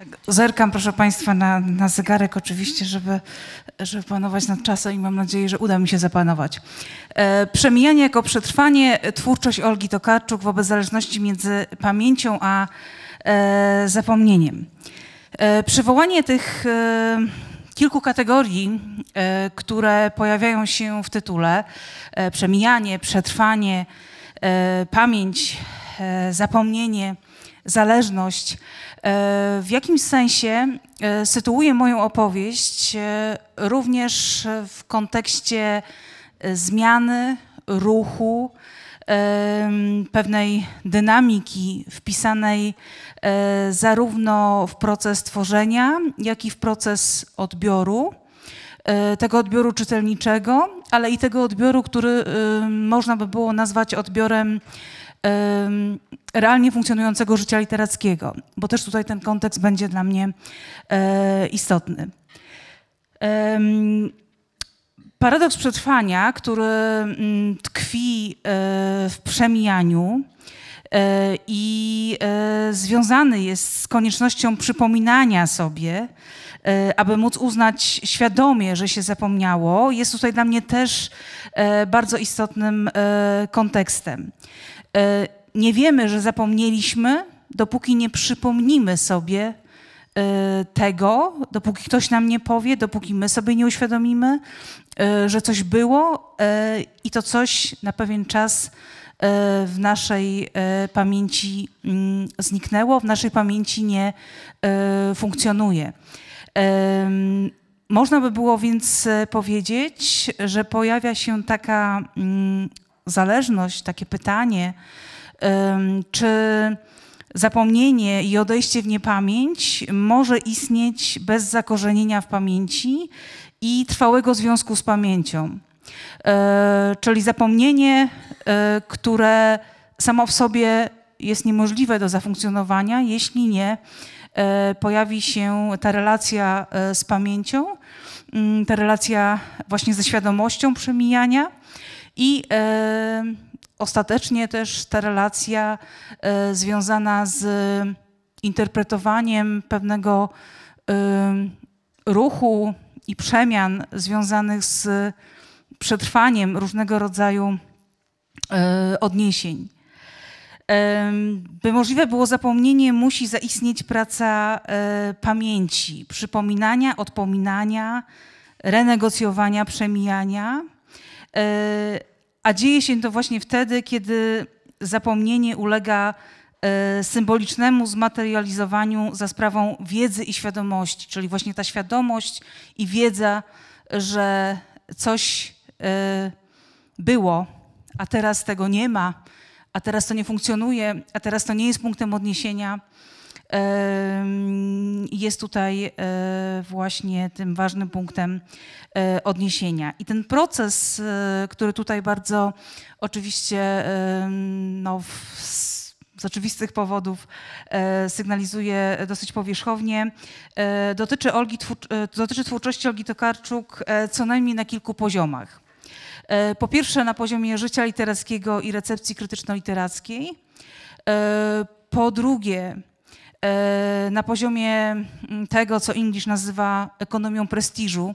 Tak, zerkam, proszę Państwa, na, na, zegarek oczywiście, żeby, żeby panować nad czasem i mam nadzieję, że uda mi się zapanować. E, przemijanie jako przetrwanie, twórczość Olgi Tokarczuk wobec zależności między pamięcią a e, zapomnieniem. E, przywołanie tych e, kilku kategorii, e, które pojawiają się w tytule, e, przemijanie, przetrwanie, pamięć, zapomnienie, zależność – E, w jakimś sensie e, sytuuję moją opowieść e, również w kontekście zmiany, ruchu, pewnej dynamiki wpisanej zarówno w proces tworzenia, jak i w proces odbioru. Tego odbioru czytelniczego, ale i tego odbioru, który można by było nazwać odbiorem realnie funkcjonującego życia literackiego, bo też tutaj ten kontekst będzie dla mnie e, istotny. Paradoks przetrwania, który mm, tkwi e, w przemijaniu e, i związany jest z koniecznością przypominania sobie, aby móc uznać świadomie, że się zapomniało, jest tutaj dla mnie też bardzo istotnym kontekstem. E, nie wiemy, że zapomnieliśmy, dopóki nie przypomnimy sobie e, tego, dopóki ktoś nam nie powie, dopóki my sobie nie uświadomimy, e, że coś było i to coś na pewien czas w naszej pamięci mm, zniknęło, w naszej pamięci nie funkcjonuje. Można by było więc powiedzieć, że pojawia się taka mm, zależność, takie pytanie, czy zapomnienie i odejście w niepamięć może istnieć bez zakorzenienia w pamięci i trwałego związku z pamięcią. E, czyli zapomnienie, e, które samo w sobie jest niemożliwe do zafunkcjonowania, jeśli nie e, pojawi się ta relacja z pamięcią, ta relacja właśnie ze świadomością przemijania i e, ostatecznie też ta relacja e, związana z interpretowaniem pewnego e, ruchu i przemian związanych z przetrwaniem różnego rodzaju odniesień. By możliwe było zapomnienie, musi zaistnieć praca pamięci, przypominania, odpominania, renegocjowania, przemijania E, a dzieje się to właśnie wtedy, kiedy zapomnienie ulega e, symbolicznemu zmaterializowaniu za sprawą wiedzy i świadomości, czyli właśnie ta świadomość i wiedza, że coś e, było, a teraz tego nie ma, a teraz to nie funkcjonuje, a teraz to nie jest punktem odniesienia jest tutaj e, właśnie tym ważnym punktem e, odniesienia. I ten proces, e, który tutaj bardzo oczywiście no, z oczywistych powodów sygnalizuje dosyć powierzchownie. Dotyczy, Olgi, dotyczy twórczości Olgi Tokarczuk co najmniej na kilku poziomach. Po pierwsze na poziomie życia literackiego i recepcji krytyczno-literackiej. Po drugie E, na poziomie mm, tego, co English nazywa ekonomią prestiżu,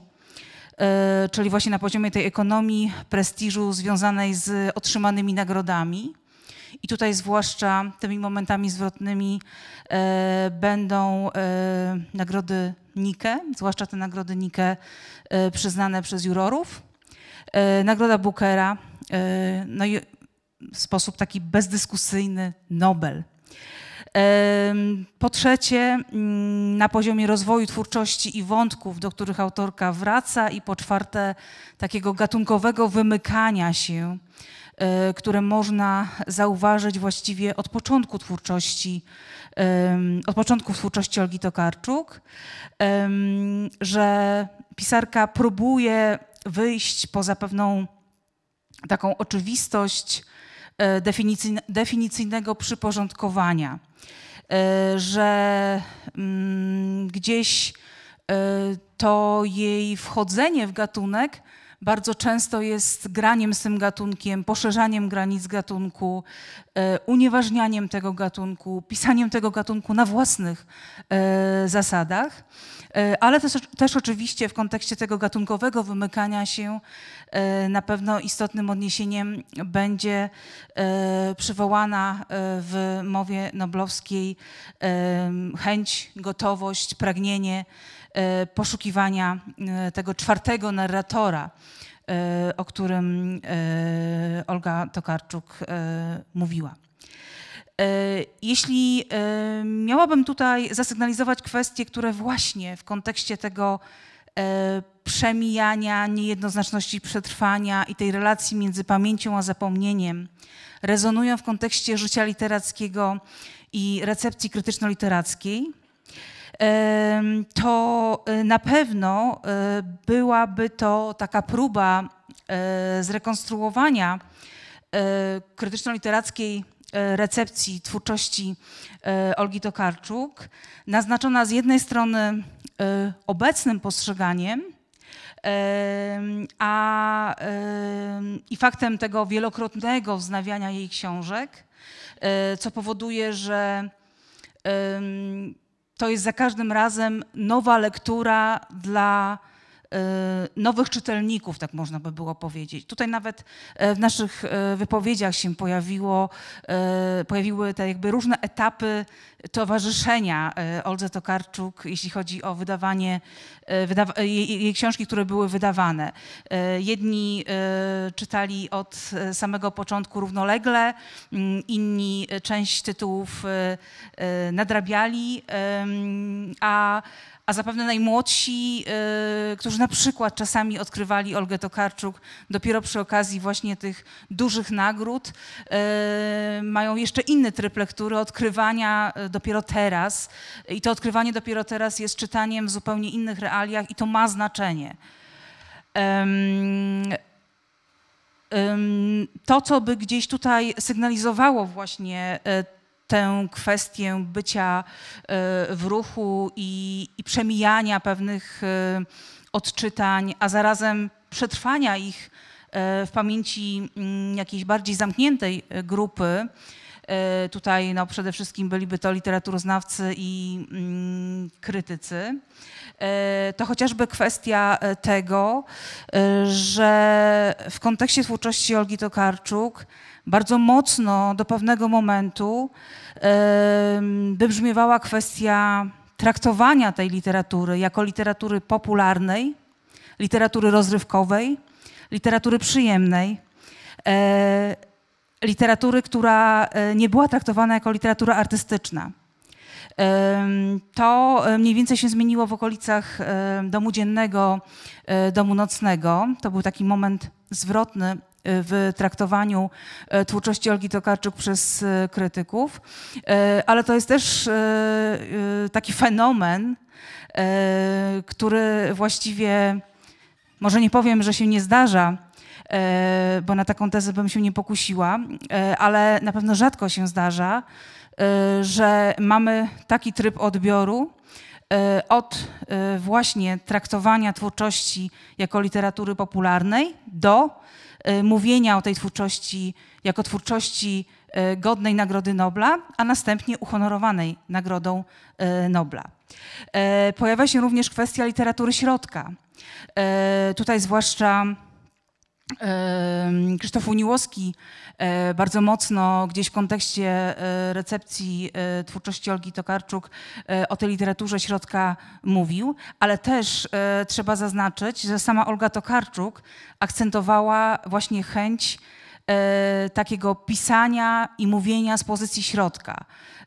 e, czyli właśnie na poziomie tej ekonomii prestiżu związanej z otrzymanymi nagrodami. I tutaj zwłaszcza tymi momentami zwrotnymi e, będą nagrody Nike, zwłaszcza te nagrody Nike przyznane przez jurorów. nagroda Bookera, no i w sposób taki bezdyskusyjny Nobel. Po trzecie, mm, na poziomie rozwoju twórczości i wątków, do których autorka wraca, i po czwarte, takiego gatunkowego wymykania się, e, które można zauważyć właściwie od początku twórczości, od początku twórczości Olgi Tokarczuk, że pisarka próbuje wyjść poza pewną taką oczywistość e, definicyjnego przyporządkowania. E, że mm, gdzieś e, to jej wchodzenie w gatunek bardzo często jest graniem z tym gatunkiem, poszerzaniem granic gatunku, e, unieważnianiem tego gatunku, pisaniem tego gatunku na własnych zasadach. E, ale też, też oczywiście w kontekście tego gatunkowego wymykania się e, na pewno istotnym odniesieniem będzie e, przywołana w mowie noblowskiej chęć, gotowość, pragnienie poszukiwania tego czwartego narratora, o którym Olga Tokarczuk mówiła. E, jeśli e, miałabym tutaj zasygnalizować kwestie, które właśnie w kontekście tego e, przemijania, niejednoznaczności przetrwania i tej relacji między pamięcią a zapomnieniem rezonują w kontekście życia literackiego i recepcji krytyczno-literackiej, to na pewno byłaby to taka próba zrekonstruowania krytyczno-literackiej E, recepcji twórczości e, Olgi Tokarczuk, naznaczona z jednej strony e, obecnym postrzeganiem, a, i faktem tego wielokrotnego wznawiania jej książek, co powoduje, że to jest za każdym razem nowa lektura dla Y, nowych czytelników, tak można by było powiedzieć. Tutaj nawet e, w naszych e, wypowiedziach się pojawiło, e, pojawiły te jakby różne etapy towarzyszenia Oldze Tokarczuk, jeśli chodzi o wydawanie, wydawa jej, jej książki, które były wydawane. Jedni czytali od samego początku równolegle, mm, inni część tytułów nadrabiali, a a zapewne najmłodsi, yy, którzy na przykład czasami odkrywali Olgę Tokarczuk dopiero przy okazji właśnie tych dużych nagród, yy, mają jeszcze inny tryb lektury, odkrywania y, dopiero teraz. I to odkrywanie dopiero teraz jest czytaniem w zupełnie innych realiach i to ma znaczenie. to, co by gdzieś tutaj sygnalizowało właśnie y, tę kwestię bycia e, w ruchu i, i przemijania pewnych e, odczytań, a zarazem przetrwania ich e, w pamięci mm, jakiejś bardziej zamkniętej grupy. Tutaj no, przede wszystkim byliby to literaturoznawcy i mm, krytycy. To chociażby kwestia tego, że w kontekście twórczości Olgi Tokarczuk bardzo mocno do pewnego momentu wybrzmiewała kwestia traktowania tej literatury jako literatury popularnej, literatury rozrywkowej, literatury przyjemnej, e, literatury, która e, nie była traktowana jako literatura artystyczna. To e, mniej więcej się zmieniło w okolicach domu dziennego, domu nocnego. To był taki moment zwrotny w traktowaniu e, twórczości Olgi Tokarczuk przez e, krytyków, e, ale to jest też taki fenomen, który właściwie, może nie powiem, że się nie zdarza, bo na taką tezę bym się nie pokusiła, ale na pewno rzadko się zdarza, że mamy taki tryb odbioru od właśnie traktowania twórczości jako literatury popularnej do E, mówienia o tej twórczości jako twórczości e, godnej Nagrody Nobla, a następnie uhonorowanej Nagrodą e, Nobla. Pojawia się również kwestia literatury środka. Tutaj zwłaszcza Krzysztof Uniłowski e, bardzo mocno gdzieś w kontekście e, recepcji e, twórczości Olgi Tokarczuk o tej literaturze środka mówił, ale też trzeba zaznaczyć, że sama Olga Tokarczuk akcentowała właśnie chęć E, takiego pisania i mówienia z pozycji środka,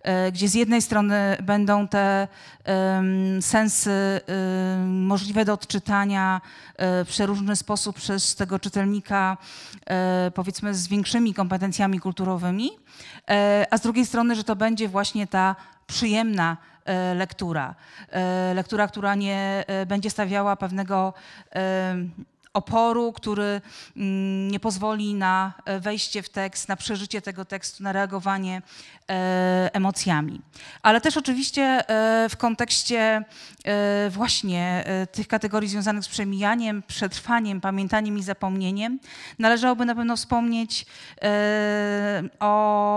e, gdzie z jednej strony będą te sensy e, możliwe do odczytania w przeróżny sposób przez tego czytelnika, powiedzmy z większymi kompetencjami kulturowymi, a z drugiej strony, że to będzie właśnie ta przyjemna lektura. Lektura, która nie będzie stawiała pewnego oporu, który mm, nie pozwoli na e, wejście w tekst, na przeżycie tego tekstu, na reagowanie e, emocjami. Ale też oczywiście e, w kontekście właśnie tych kategorii związanych z przemijaniem, przetrwaniem, pamiętaniem i zapomnieniem, należałoby na pewno wspomnieć o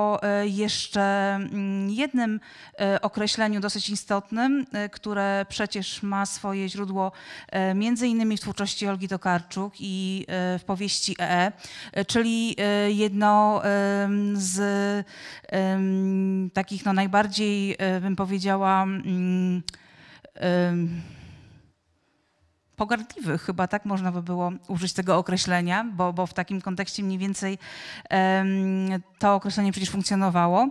jeszcze mm, jednym określeniu dosyć istotnym, które przecież ma swoje źródło między innymi w twórczości Olgi Tokar i e, w powieści EE, e, czyli e, jedno z takich no, najbardziej, bym powiedziała, mm, pogardliwych, chyba tak można by było użyć tego określenia, bo, bo w takim kontekście mniej więcej to określenie przecież funkcjonowało,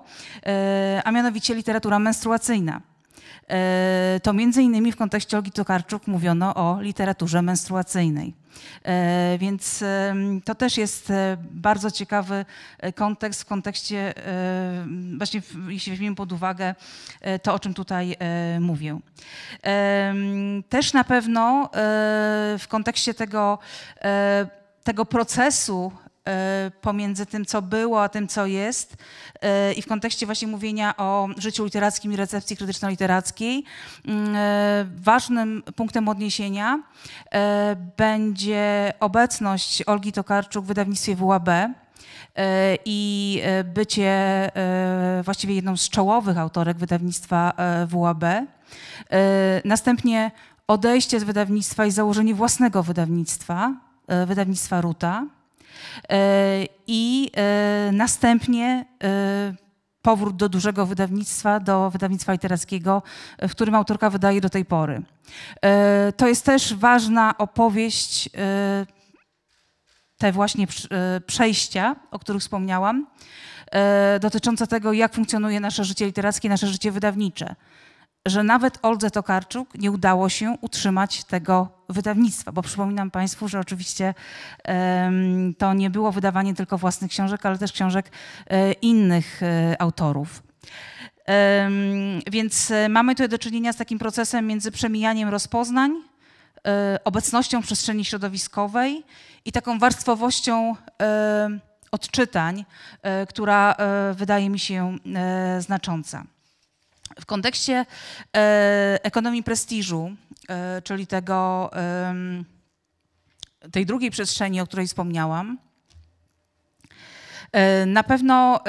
a mianowicie literatura menstruacyjna. E, to między innymi w kontekście Olgi Tokarczuk mówiono o literaturze menstruacyjnej. E, więc to też jest e, bardzo ciekawy kontekst w kontekście, właśnie jeśli weźmiemy pod uwagę to, o czym tutaj mówię. Też na pewno w kontekście tego, tego procesu E, pomiędzy tym, co było, a tym, co jest e, i w kontekście właśnie mówienia o życiu literackim i recepcji krytyczno-literackiej mm, e, ważnym punktem odniesienia będzie obecność Olgi Tokarczuk w wydawnictwie WAB i bycie właściwie jedną z czołowych autorek wydawnictwa WAB. Następnie odejście z wydawnictwa i założenie własnego wydawnictwa, wydawnictwa Ruta. E, i e, następnie e, powrót do dużego wydawnictwa, do wydawnictwa literackiego, w którym autorka wydaje do tej pory. To jest też ważna opowieść te właśnie przejścia, o których wspomniałam, dotycząca tego, jak funkcjonuje nasze życie literackie, nasze życie wydawnicze że nawet Oldze Tokarczuk nie udało się utrzymać tego wydawnictwa, bo przypominam Państwu, że oczywiście to nie było wydawanie tylko własnych książek, ale też książek e, innych e, autorów. Więc e, mamy tutaj do czynienia z takim procesem między przemijaniem rozpoznań, obecnością przestrzeni środowiskowej i taką warstwowością odczytań, która wydaje mi się znacząca w kontekście e, ekonomii prestiżu, e, czyli tego, tej drugiej przestrzeni, o której wspomniałam, e, na pewno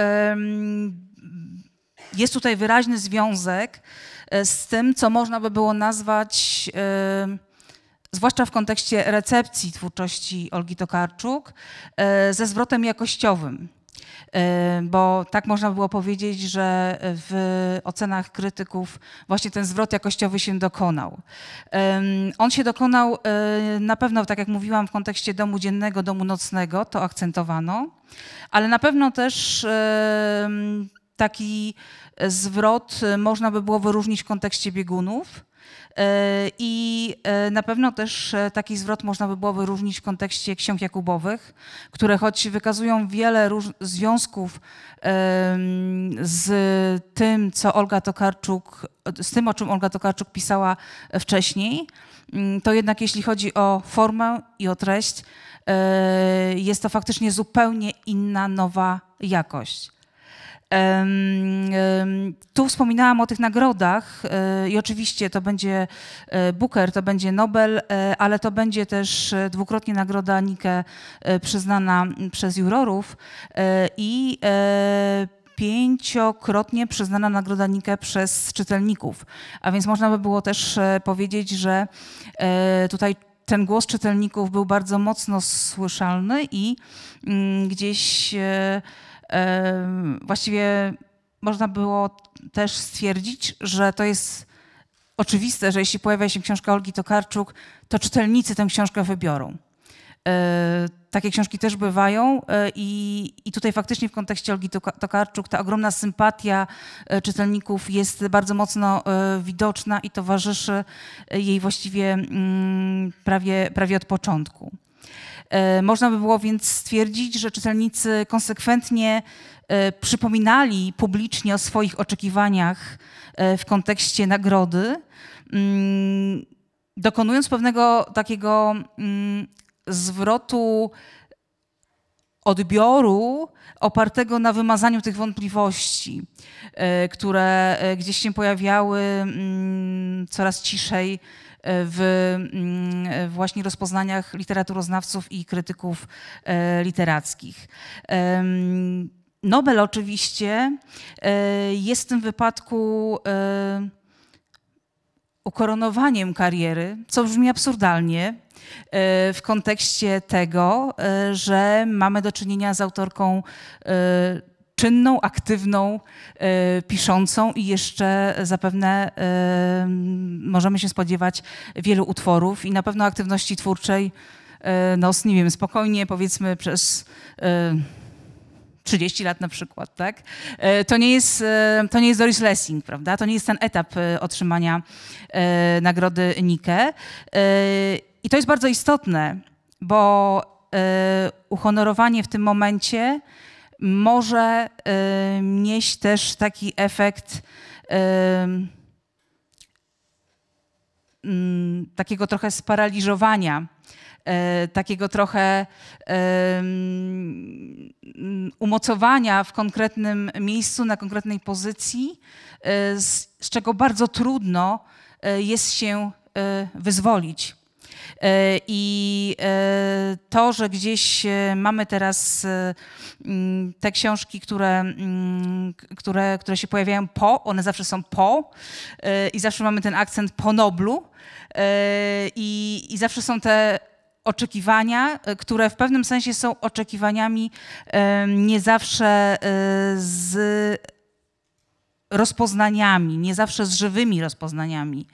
jest tutaj wyraźny związek z tym, co można by było nazwać, zwłaszcza w kontekście recepcji twórczości Olgi Tokarczuk, ze zwrotem jakościowym bo tak można było powiedzieć, że w ocenach krytyków właśnie ten zwrot jakościowy się dokonał. On się dokonał e, na pewno, tak jak mówiłam, w kontekście domu dziennego, domu nocnego, to akcentowano, ale na pewno też taki zwrot e, można by było wyróżnić w kontekście biegunów E, I e, na pewno też e, taki zwrot można by było wyróżnić w kontekście ksiąg Jakubowych, które choć wykazują wiele związków z tym, co Olga Tokarczuk, z tym, o czym Olga Tokarczuk pisała wcześniej, mm, to jednak jeśli chodzi o formę i o treść, jest to faktycznie zupełnie inna, nowa jakość. Tu wspominałam o tych nagrodach e, i oczywiście to będzie e, Booker, to będzie Nobel, e, ale to będzie też dwukrotnie nagroda Nike przyznana przez jurorów i pięciokrotnie przyznana nagroda Nike przez czytelników. A więc można by było też powiedzieć, że tutaj ten głos czytelników był bardzo mocno słyszalny i mm, gdzieś właściwie można było też stwierdzić, że to jest oczywiste, że jeśli pojawia się książka Olgi Tokarczuk, to czytelnicy tę książkę wybiorą. E, takie książki też bywają e, i, i tutaj faktycznie w kontekście Olgi Tokarczuk ta ogromna sympatia e, czytelników jest bardzo mocno widoczna i towarzyszy jej właściwie mm, prawie, prawie od początku. E, można by było więc stwierdzić, że czytelnicy konsekwentnie e, przypominali publicznie o swoich oczekiwaniach e, w kontekście nagrody, mm, dokonując pewnego takiego mm, zwrotu odbioru opartego na wymazaniu tych wątpliwości, które gdzieś się pojawiały mm, coraz ciszej w mm, właśnie rozpoznaniach literaturoznawców i krytyków e, literackich. Nobel oczywiście e, jest w tym wypadku e, ukoronowaniem kariery, co brzmi absurdalnie w kontekście tego, że mamy do czynienia z autorką czynną, aktywną, e, piszącą i jeszcze zapewne e, możemy się spodziewać wielu utworów i na pewno aktywności twórczej, e, no nie wiem, spokojnie powiedzmy przez 30 lat na przykład, tak? To nie jest, to nie jest Doris Lessing, prawda? To nie jest ten etap otrzymania nagrody Nike. I to jest bardzo istotne, bo uhonorowanie w tym momencie może y, mieć też taki efekt y, y, takiego trochę sparaliżowania, e, takiego trochę umocowania w konkretnym miejscu, na konkretnej pozycji, e, z, z czego bardzo trudno e, jest się wyzwolić. E, I e, to, że gdzieś e, mamy teraz mm, te książki, które, mm, które, które się pojawiają po, one zawsze są po i zawsze mamy ten akcent po Noblu i, i zawsze są te oczekiwania, które w pewnym sensie są oczekiwaniami nie zawsze z rozpoznaniami, nie zawsze z żywymi rozpoznaniami.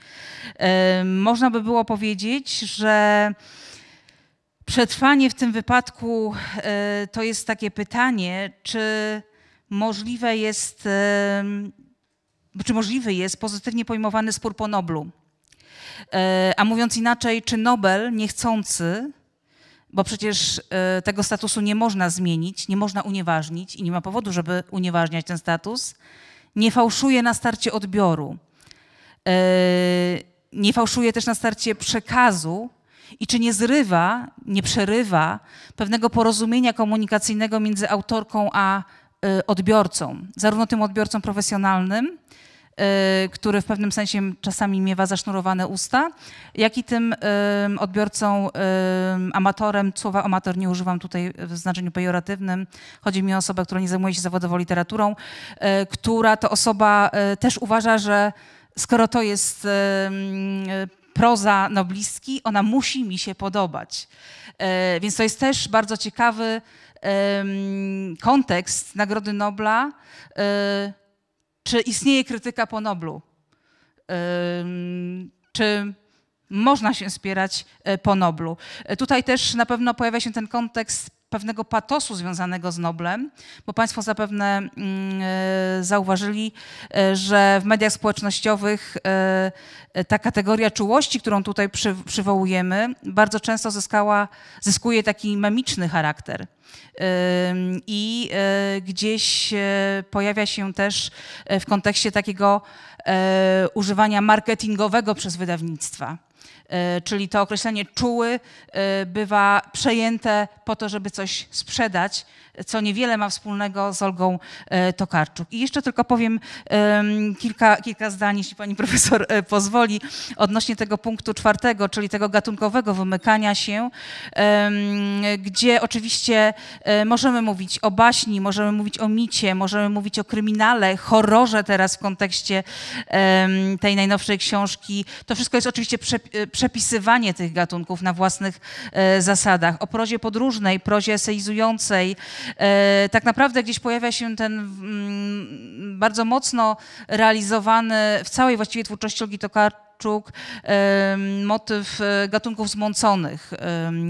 Można by było powiedzieć, że przetrwanie w tym wypadku e, to jest takie pytanie, czy możliwe jest, czy możliwy jest pozytywnie pojmowany spór po Noblu. E, a mówiąc inaczej, czy Nobel niechcący bo przecież e, tego statusu nie można zmienić, nie można unieważnić i nie ma powodu, żeby unieważniać ten status nie fałszuje na starcie odbioru, e, nie fałszuje też na starcie przekazu i czy nie zrywa, nie przerywa pewnego porozumienia komunikacyjnego między autorką a e, odbiorcą, zarówno tym odbiorcą profesjonalnym, Y, który w pewnym sensie czasami miewa zasznurowane usta, jak i tym odbiorcą amatorem, słowa amator nie używam tutaj w znaczeniu pejoratywnym, chodzi mi o osobę, która nie zajmuje się zawodowo literaturą, y, która to osoba y, też uważa, że skoro to jest proza nobliski, ona musi mi się podobać. Więc to jest też bardzo ciekawy kontekst Nagrody Nobla, czy istnieje krytyka po Noblu? Czy można się spierać e, po Noblu? E, tutaj też na pewno pojawia się ten kontekst pewnego patosu związanego z Noblem, bo Państwo zapewne mm, e, zauważyli, e, że w mediach społecznościowych e, ta kategoria czułości, którą tutaj przywołujemy, bardzo często zyskała, zyskuje taki memiczny charakter. I gdzieś pojawia się też w kontekście takiego używania marketingowego przez wydawnictwa. E, czyli to określenie czuły e, bywa przejęte po to, żeby coś sprzedać, co niewiele ma wspólnego z Olgą e, Tokarczuk. I jeszcze tylko powiem kilka, kilka zdań, jeśli pani profesor e, pozwoli, odnośnie tego punktu czwartego, czyli tego gatunkowego wymykania się, gdzie oczywiście e, możemy mówić o baśni, możemy mówić o micie, możemy mówić o kryminale, horrorze teraz w kontekście tej najnowszej książki. To wszystko jest oczywiście przepisywanie tych gatunków na własnych zasadach. O prozie podróżnej, prozie eseizującej, E, tak naprawdę gdzieś pojawia się ten mm, bardzo mocno realizowany w całej właściwie twórczości Olgi Tokarczuk, e, motyw e, gatunków zmąconych,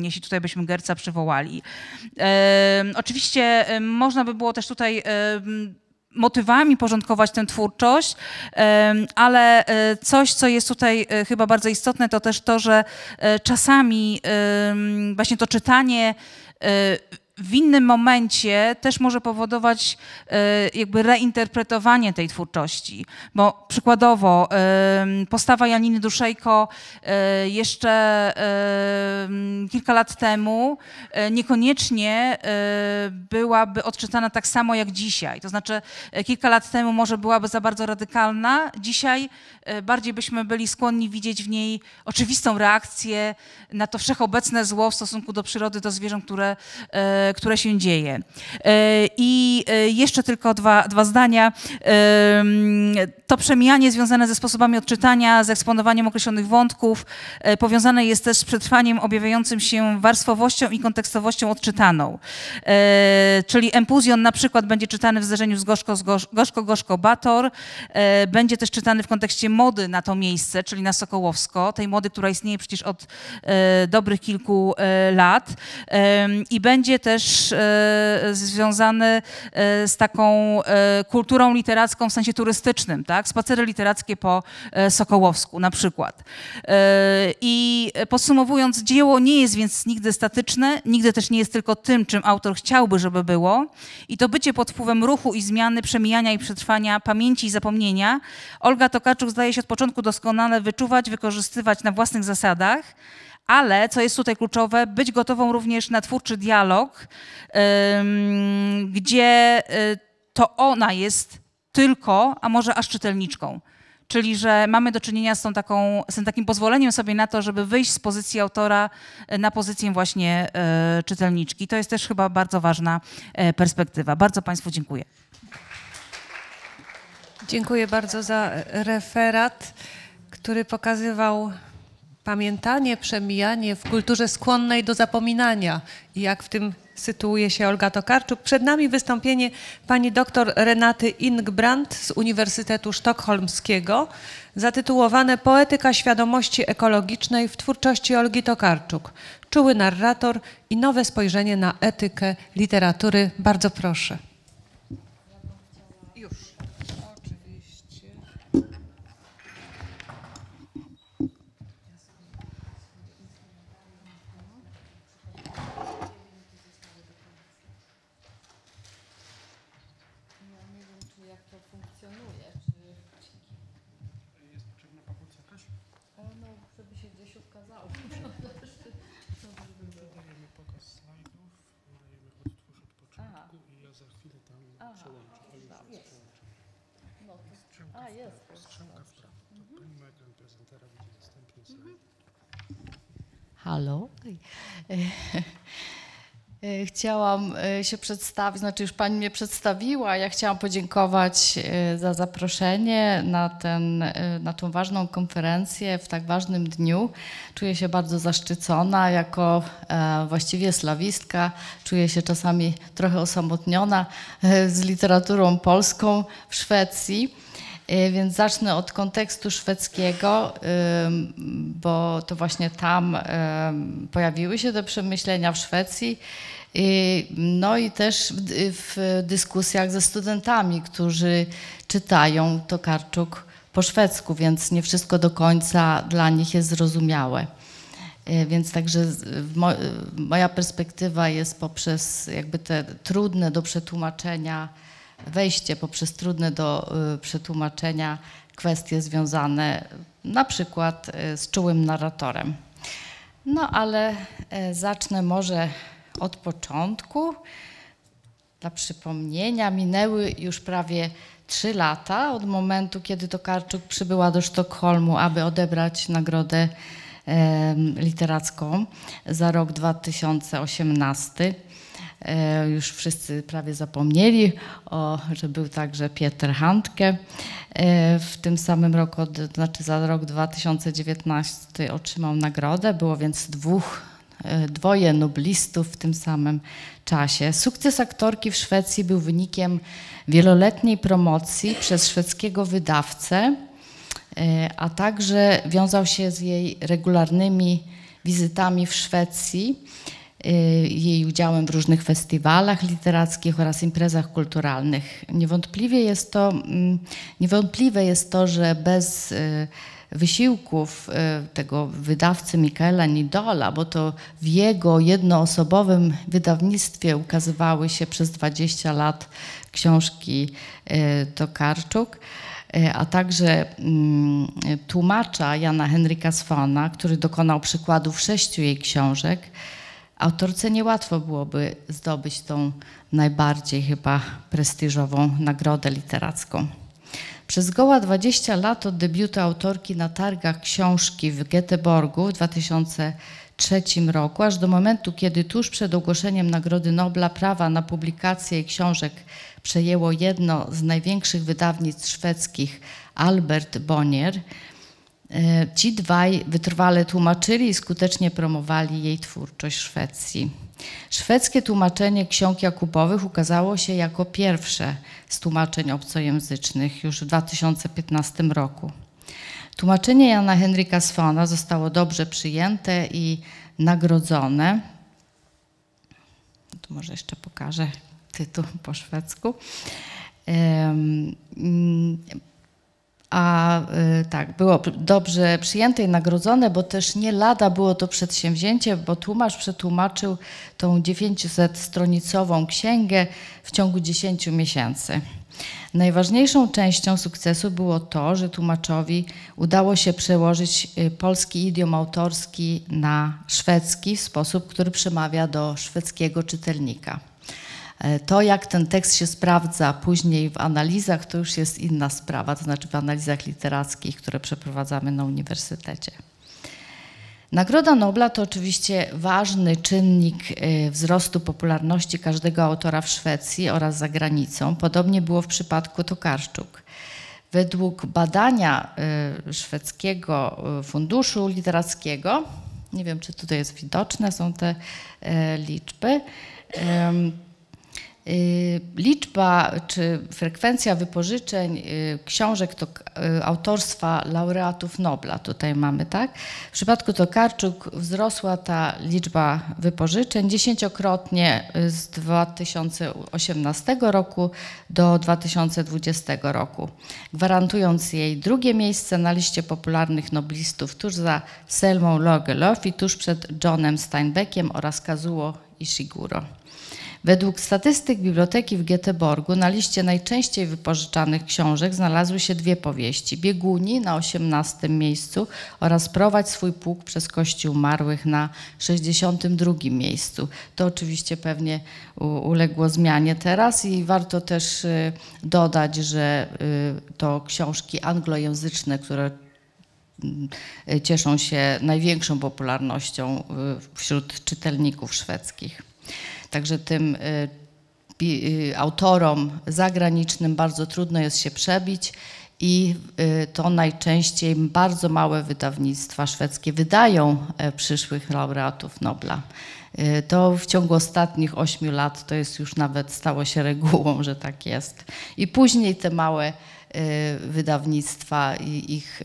jeśli tutaj byśmy Gerca przywołali. Oczywiście można by było też tutaj motywami porządkować tę twórczość, ale coś, co jest tutaj chyba bardzo istotne, to też to, że czasami właśnie to czytanie w innym momencie też może powodować e, jakby reinterpretowanie tej twórczości. Bo przykładowo e, postawa Janiny Duszejko e, jeszcze kilka lat temu niekoniecznie byłaby odczytana tak samo jak dzisiaj. To znaczy kilka lat temu może byłaby za bardzo radykalna, dzisiaj E, bardziej byśmy byli skłonni widzieć w niej oczywistą reakcję na to wszechobecne zło w stosunku do przyrody, do zwierząt, które, e, które się dzieje. E, I jeszcze tylko dwa, dwa zdania. To przemijanie związane ze sposobami odczytania, z eksponowaniem określonych wątków, powiązane jest też z przetrwaniem objawiającym się warstwowością i kontekstowością odczytaną. Czyli empuzjon na przykład będzie czytany w zderzeniu z Gorzko-Gorzko-Bator, będzie też czytany w kontekście mody na to miejsce, czyli na Sokołowsko, tej mody, która istnieje przecież od e, dobrych kilku e, lat i będzie też e, związany z taką kulturą literacką w sensie turystycznym, tak? Spacery literackie po Sokołowsku na przykład. I podsumowując, dzieło nie jest więc nigdy statyczne, nigdy też nie jest tylko tym, czym autor chciałby, żeby było. I to bycie pod wpływem ruchu i zmiany, przemijania i przetrwania pamięci i zapomnienia, Olga Tokarczuk zdaje się od początku doskonale wyczuwać, wykorzystywać na własnych zasadach, ale co jest tutaj kluczowe, być gotową również na twórczy dialog, gdzie y, to ona jest tylko, a może aż czytelniczką. Czyli, że mamy do czynienia z, tą taką, z tym takim pozwoleniem sobie na to, żeby wyjść z pozycji autora y, na pozycję właśnie y, czytelniczki. To jest też chyba bardzo ważna perspektywa. Bardzo Państwu dziękuję. Dziękuję bardzo za referat, który pokazywał pamiętanie, przemijanie w kulturze skłonnej do zapominania i jak w tym sytuuje się Olga Tokarczuk. Przed nami wystąpienie pani doktor Renaty Ingbrand z Uniwersytetu Sztokholmskiego zatytułowane Poetyka świadomości ekologicznej w twórczości Olgi Tokarczuk. Czuły narrator i nowe spojrzenie na etykę literatury. Bardzo proszę. halo. E, e, chciałam e, się przedstawić, znaczy już Pani mnie przedstawiła, ja chciałam podziękować za zaproszenie na, ten, na tą ważną konferencję w tak ważnym dniu. Czuję się bardzo zaszczycona, jako właściwie slawistka, czuję się czasami trochę osamotniona z literaturą polską w Szwecji. Y, więc zacznę od kontekstu szwedzkiego, y, bo to właśnie tam y, pojawiły się te przemyślenia w Szwecji. No i też w dyskusjach ze studentami, którzy czytają Tokarczuk po szwedzku, więc nie wszystko do końca dla nich jest zrozumiałe. Więc także moja perspektywa jest poprzez jakby te trudne do przetłumaczenia wejście poprzez trudne do y, przetłumaczenia kwestie związane na przykład y, z czułym narratorem. No ale y, zacznę może od początku. Dla przypomnienia, minęły już prawie trzy lata od momentu, kiedy Tokarczuk przybyła do Sztokholmu, aby odebrać nagrodę literacką za rok 2018. E, już wszyscy prawie zapomnieli, o, że był także Pieter Handke. E, w tym samym roku, znaczy za rok 2019 otrzymał nagrodę. Było więc dwóch e, dwoje noblistów w tym samym czasie. Sukces aktorki w Szwecji był wynikiem wieloletniej promocji przez szwedzkiego wydawcę, a także wiązał się z jej regularnymi wizytami w Szwecji Y, jej udziałem w różnych festiwalach literackich oraz imprezach kulturalnych. Niewątpliwie jest to, mm, niewątpliwe jest to, że bez y, wysiłków y, tego wydawcy Michaela Nidola, bo to w jego jednoosobowym wydawnictwie ukazywały się przez 20 lat książki Tokarczuk, a także mm, tłumacza Jana Henryka Sfona, który dokonał przykładów sześciu jej książek. Autorce niełatwo byłoby zdobyć tą najbardziej chyba prestiżową nagrodę literacką. Przez goła 20 lat od debiutu autorki na targach książki w Göteborgu w 2003 roku, aż do momentu, kiedy tuż przed ogłoszeniem Nagrody Nobla prawa na publikację jej książek przejęło jedno z największych wydawnictw szwedzkich, Albert Bonnier, E, ci dwaj wytrwale tłumaczyli i skutecznie promowali jej twórczość Szwecji. Szwedzkie tłumaczenie ksiąg Jakubowych ukazało się jako pierwsze z tłumaczeń obcojęzycznych już w 2015 roku. Tłumaczenie Jana Henryka Swona zostało dobrze przyjęte i nagrodzone. Tu może jeszcze pokażę tytuł po szwedzku a y, tak, było dobrze przyjęte i nagrodzone, bo też nie lada było to przedsięwzięcie, bo tłumacz przetłumaczył tą 900-stronicową księgę w ciągu 10 miesięcy. Najważniejszą częścią sukcesu było to, że tłumaczowi udało się przełożyć y, polski idiom autorski na szwedzki w sposób, który przemawia do szwedzkiego czytelnika. E, to, jak ten tekst się sprawdza później w analizach, to już jest inna sprawa, to znaczy w analizach literackich, które przeprowadzamy na uniwersytecie. Nagroda Nobla to oczywiście ważny czynnik e, wzrostu popularności każdego autora w Szwecji oraz za granicą. Podobnie było w przypadku Tokarczuk. Według badania e, Szwedzkiego Funduszu Literackiego, nie wiem czy tutaj jest widoczne, są te liczby, Y, liczba czy frekwencja wypożyczeń y, książek to y, autorstwa laureatów Nobla, tutaj mamy, tak? W przypadku Tokarczuk wzrosła ta liczba wypożyczeń dziesięciokrotnie z 2018 roku do 2020 roku, gwarantując jej drugie miejsce na liście popularnych noblistów tuż za Selmą Lagerlöf i tuż przed Johnem Steinbeckiem oraz Kazuo Ishiguro. Według statystyk biblioteki w Göteborgu na liście najczęściej wypożyczanych książek znalazły się dwie powieści: Bieguni na 18 miejscu oraz Prowadź swój pług przez Kościół Marłych na 62 miejscu. To oczywiście pewnie uległo zmianie teraz i warto też y, dodać, że y, to książki anglojęzyczne, które y, cieszą się największą popularnością wśród czytelników szwedzkich. Także tym y, y, autorom zagranicznym bardzo trudno jest się przebić i y, to najczęściej bardzo małe wydawnictwa szwedzkie wydają e, przyszłych laureatów Nobla. To w ciągu ostatnich ośmiu lat to jest już nawet stało się regułą, że tak jest. I później te małe wydawnictwa i ich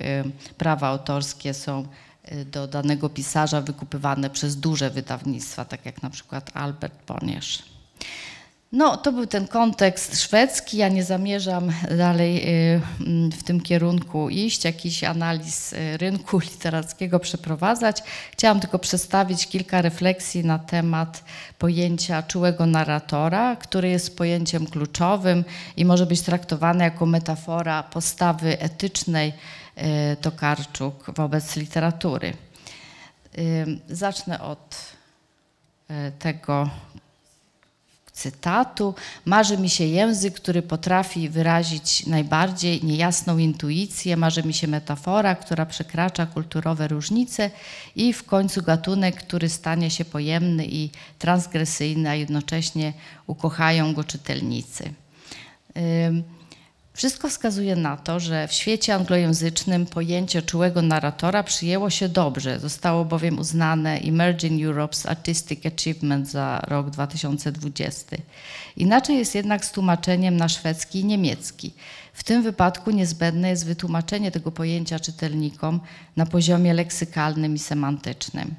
prawa autorskie są Y, do danego pisarza wykupywane przez duże wydawnictwa, tak jak na przykład Albert Bonierz. No, to był ten kontekst szwedzki. Ja nie zamierzam dalej y, mm, w tym kierunku iść, jakiś analiz y, rynku literackiego przeprowadzać. Chciałam tylko przedstawić kilka refleksji na temat pojęcia czułego narratora, który jest pojęciem kluczowym i może być traktowane jako metafora postawy etycznej E, Tokarczuk wobec literatury. E, zacznę od e, tego cytatu. Marzy mi się język, który potrafi wyrazić najbardziej niejasną intuicję, marzy mi się metafora, która przekracza kulturowe różnice i w końcu gatunek, który stanie się pojemny i transgresyjny, a jednocześnie ukochają go czytelnicy. Wszystko wskazuje na to, że w świecie anglojęzycznym pojęcie czułego narratora przyjęło się dobrze. Zostało bowiem uznane Emerging Europe's Artistic Achievement za rok 2020. Inaczej jest jednak z tłumaczeniem na szwedzki i niemiecki. W tym wypadku niezbędne jest wytłumaczenie tego pojęcia czytelnikom na poziomie leksykalnym i semantycznym.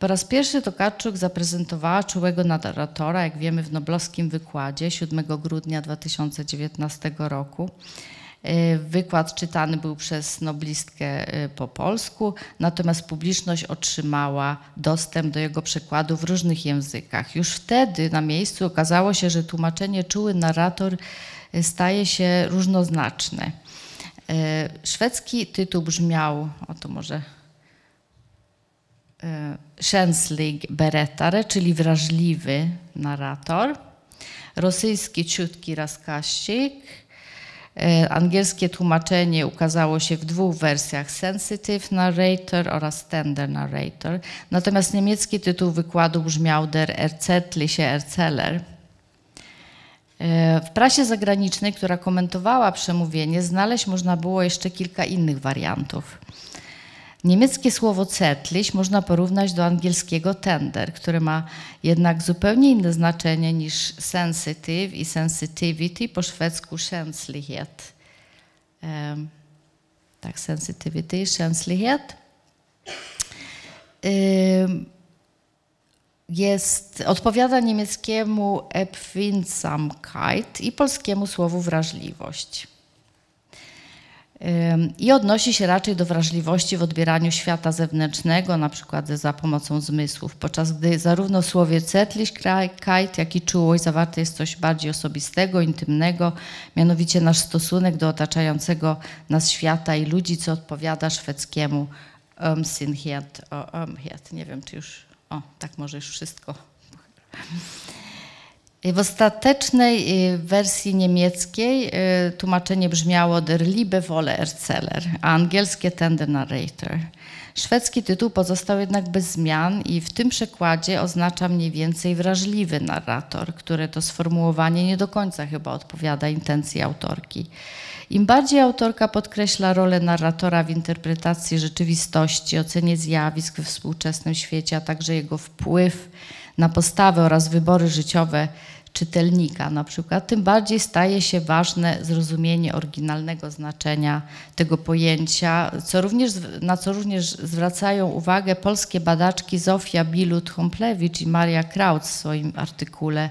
Po raz pierwszy Tokarczuk zaprezentowała czułego narratora, jak wiemy, w noblowskim wykładzie 7 grudnia 2019 roku. E, wykład czytany był przez noblistkę e, po polsku, natomiast publiczność otrzymała dostęp do jego przekładu w różnych językach. Już wtedy na miejscu okazało się, że tłumaczenie czuły narrator e, staje się różnoznaczne. Szwedzki tytuł brzmiał, oto może E, Szenslig beretare, czyli wrażliwy narrator, rosyjski ciutki raskaścik, e, Angielskie tłumaczenie ukazało się w dwóch wersjach: Sensitive Narrator oraz Tender Narrator. Natomiast niemiecki tytuł wykładu brzmiał Der Erzählliche Erzähler. E, w prasie zagranicznej, która komentowała przemówienie, znaleźć można było jeszcze kilka innych wariantów. Niemieckie słowo Zertlich można porównać do angielskiego tender, które ma jednak zupełnie inne znaczenie niż sensitive i sensitivity, po szwedzku känslighet. Um, tak, sensitivity i känslighet. Um, jest, odpowiada niemieckiemu empfindsamkeit i polskiemu słowu wrażliwość i odnosi się raczej do wrażliwości w odbieraniu świata zewnętrznego, na przykład za pomocą zmysłów, podczas gdy zarówno słowie cetliś, kajt, jak i czułość zawarte jest coś bardziej osobistego, intymnego, mianowicie nasz stosunek do otaczającego nas świata i ludzi, co odpowiada szwedzkiemu ömsinhet, ömhet. Nie wiem, czy już, o, tak może już wszystko. W ostatecznej y, wersji niemieckiej y, tłumaczenie brzmiało Der Liebe Wolle Erzähler, a angielskie Tender Narrator. Szwedzki tytuł pozostał jednak bez zmian i w tym przekładzie oznacza mniej więcej wrażliwy narrator, które to sformułowanie nie do końca chyba odpowiada intencji autorki. Im bardziej autorka podkreśla rolę narratora w interpretacji rzeczywistości, ocenie zjawisk we współczesnym świecie, a także jego wpływ na postawę oraz wybory życiowe czytelnika na przykład, tym bardziej staje się ważne zrozumienie oryginalnego znaczenia tego pojęcia, co również, na co również zwracają uwagę polskie badaczki Zofia Bilut-Homplewicz i Maria Kraut w swoim artykule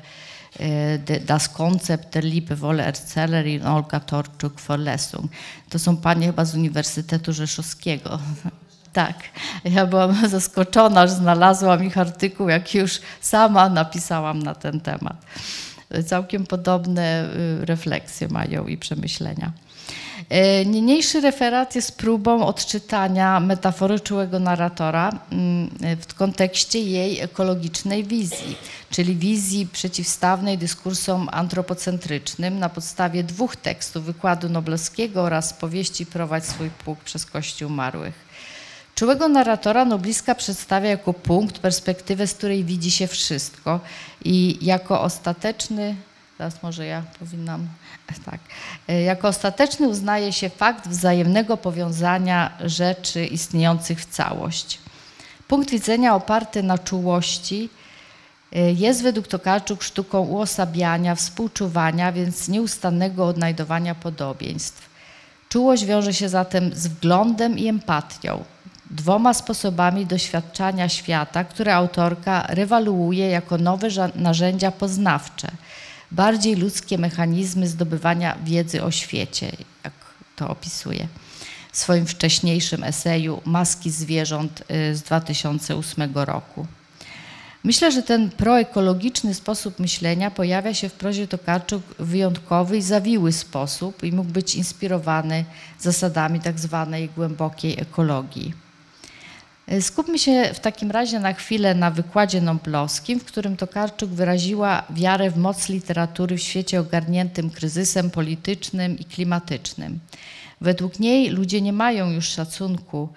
e, Das Konzept der Liebe Erzähler Erzählerin Olga Torczuk-Forlesung. To są panie chyba z Uniwersytetu Rzeszowskiego. Tak, ja byłam zaskoczona, że znalazłam ich artykuł, jak już sama napisałam na ten temat. Całkiem podobne y, refleksje mają i przemyślenia. Y, niniejszy referat jest próbą odczytania metafory czułego narratora mm, y, w kontekście jej ekologicznej wizji, czyli wizji przeciwstawnej dyskursom antropocentrycznym na podstawie dwóch tekstów wykładu noblowskiego oraz powieści Prowadź swój pług przez kościół umarłych. Czułego narratora Nobliska przedstawia jako punkt, perspektywę, z której widzi się wszystko i jako ostateczny, teraz może ja powinnam, tak, e, jako ostateczny uznaje się fakt wzajemnego powiązania rzeczy istniejących w całość. Punkt widzenia oparty na czułości e, jest według Tokarczuk sztuką uosabiania, współczuwania, więc nieustannego odnajdowania podobieństw. Czułość wiąże się zatem z wglądem i empatią dwoma sposobami doświadczania świata, które autorka rewaluuje jako nowe narzędzia poznawcze, bardziej ludzkie mechanizmy zdobywania wiedzy o świecie, jak to opisuje w swoim wcześniejszym eseju Maski zwierząt y, z 2008 roku. Myślę, że ten proekologiczny sposób myślenia pojawia się w prozie Tokarczuk w wyjątkowy i zawiły sposób i mógł być inspirowany zasadami tak zwanej głębokiej ekologii. E, skupmy się w takim razie na chwilę na wykładzie nomplowskim, w którym Tokarczuk wyraziła wiarę w moc literatury w świecie ogarniętym kryzysem politycznym i klimatycznym. Według niej ludzie nie mają już szacunku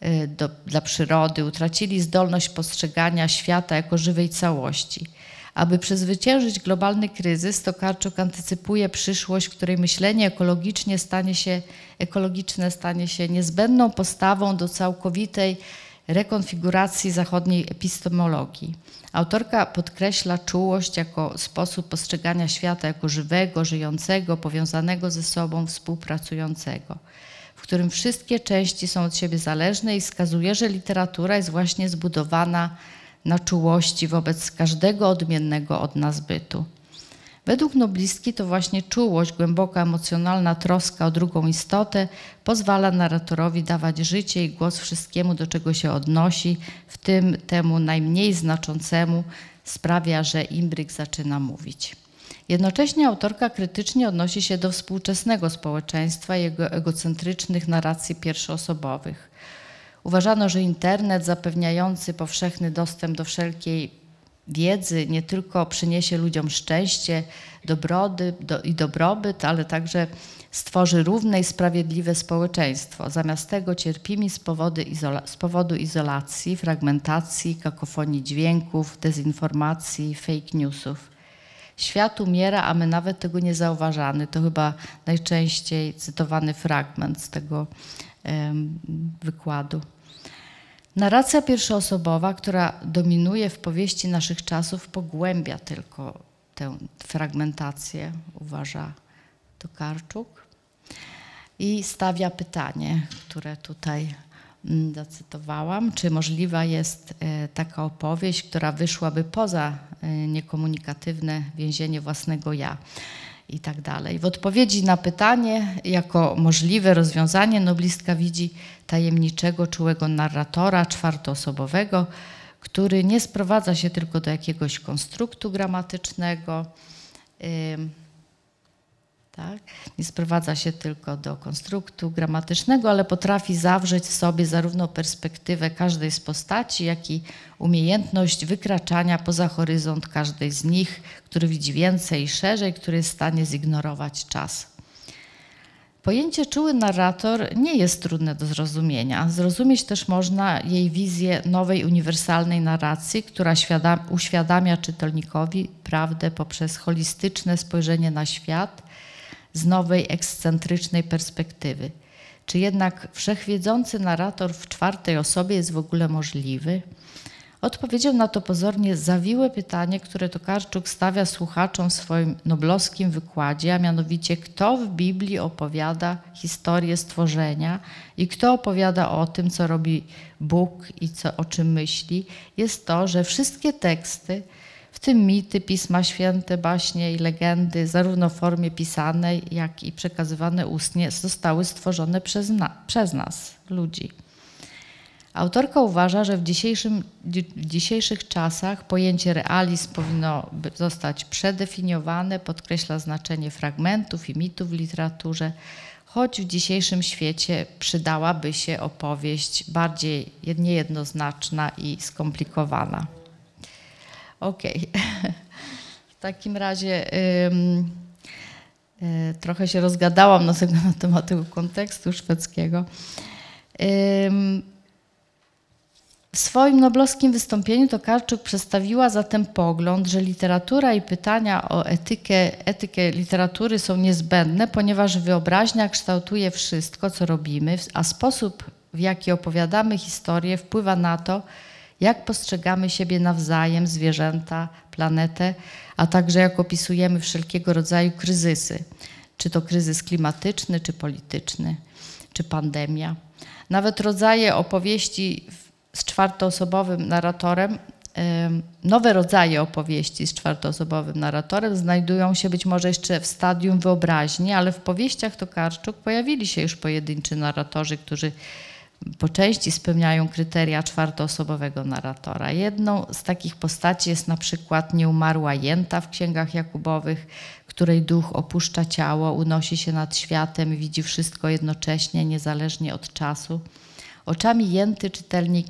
e, do, dla przyrody, utracili zdolność postrzegania świata jako żywej całości. Aby przezwyciężyć globalny kryzys, Tokarczuk antycypuje przyszłość, w której myślenie ekologicznie stanie się, ekologiczne stanie się niezbędną postawą do całkowitej rekonfiguracji zachodniej epistemologii. Autorka podkreśla czułość jako sposób postrzegania świata jako żywego, żyjącego, powiązanego ze sobą, współpracującego, w którym wszystkie części są od siebie zależne i wskazuje, że literatura jest właśnie zbudowana na czułości wobec każdego odmiennego od nas bytu. Według noblistki to właśnie czułość, głęboka emocjonalna troska o drugą istotę pozwala narratorowi dawać życie i głos wszystkiemu, do czego się odnosi, w tym temu najmniej znaczącemu sprawia, że imbryk zaczyna mówić. Jednocześnie autorka krytycznie odnosi się do współczesnego społeczeństwa i jego egocentrycznych narracji pierwszoosobowych. Uważano, że internet zapewniający powszechny dostęp do wszelkiej wiedzy nie tylko przyniesie ludziom szczęście, dobrody do, i dobrobyt, ale także stworzy równe i sprawiedliwe społeczeństwo. Zamiast tego cierpimy z, izola z powodu izolacji, fragmentacji, kakofonii dźwięków, dezinformacji, fake newsów. Świat umiera, a my nawet tego nie zauważamy. To chyba najczęściej cytowany fragment z tego um, wykładu. Narracja pierwszoosobowa, która dominuje w powieści naszych czasów, pogłębia tylko tę fragmentację, uważa Tokarczuk. I stawia pytanie, które tutaj mm, zacytowałam, czy możliwa jest e, taka opowieść, która wyszłaby poza e, niekomunikatywne więzienie własnego ja i tak dalej. W odpowiedzi na pytanie, jako możliwe rozwiązanie, noblistka widzi tajemniczego, czułego narratora czwartoosobowego, który nie sprowadza się tylko do jakiegoś konstruktu gramatycznego. Yy, tak? Nie sprowadza się tylko do konstruktu gramatycznego, ale potrafi zawrzeć w sobie zarówno perspektywę każdej z postaci, jak i umiejętność wykraczania poza horyzont każdej z nich, który widzi więcej i szerzej, który jest w stanie zignorować czas. Pojęcie czuły narrator nie jest trudne do zrozumienia. Zrozumieć też można jej wizję nowej uniwersalnej narracji, która uświadamia czytelnikowi prawdę poprzez holistyczne spojrzenie na świat – z nowej, ekscentrycznej perspektywy. Czy jednak wszechwiedzący narrator w czwartej osobie jest w ogóle możliwy? Odpowiedział na to pozornie zawiłe pytanie, które Tokarczuk stawia słuchaczom w swoim noblowskim wykładzie, a mianowicie kto w Biblii opowiada historię stworzenia i kto opowiada o tym, co robi Bóg i co, o czym myśli, jest to, że wszystkie teksty w tym mity, pisma święte, baśnie i legendy, zarówno w formie pisanej, jak i przekazywane ustnie, zostały stworzone przez, na, przez nas, ludzi. Autorka uważa, że w, w, dzisiejszych czasach pojęcie realizm powinno zostać przedefiniowane, podkreśla znaczenie fragmentów i mitów w literaturze, choć w dzisiejszym świecie przydałaby się opowieść bardziej niejednoznaczna i skomplikowana. Okej. Okay. W takim razie y, trochę się rozgadałam na, tego, na temat tego kontekstu szwedzkiego. W swoim noblowskim wystąpieniu Tokarczuk przedstawiła zatem pogląd, że literatura i pytania o etykę, etykę literatury są niezbędne, ponieważ wyobraźnia kształtuje wszystko, co robimy, a sposób, w jaki opowiadamy historię, wpływa na to, jak postrzegamy siebie nawzajem, zwierzęta, planetę, a także jak opisujemy wszelkiego rodzaju kryzysy, czy to kryzys klimatyczny, czy polityczny, czy pandemia. Nawet rodzaje opowieści z czwartoosobowym narratorem nowe rodzaje opowieści z czwartoosobowym narratorem znajdują się być może jeszcze w stadium wyobraźni, ale w powieściach Tokarczuk pojawili się już pojedynczy narratorzy, którzy po części spełniają kryteria czwartoosobowego narratora. Jedną z takich postaci jest na przykład nieumarła jęta w księgach Jakubowych, której duch opuszcza ciało, unosi się nad światem, widzi wszystko jednocześnie, niezależnie od czasu. Oczami jęty czytelnik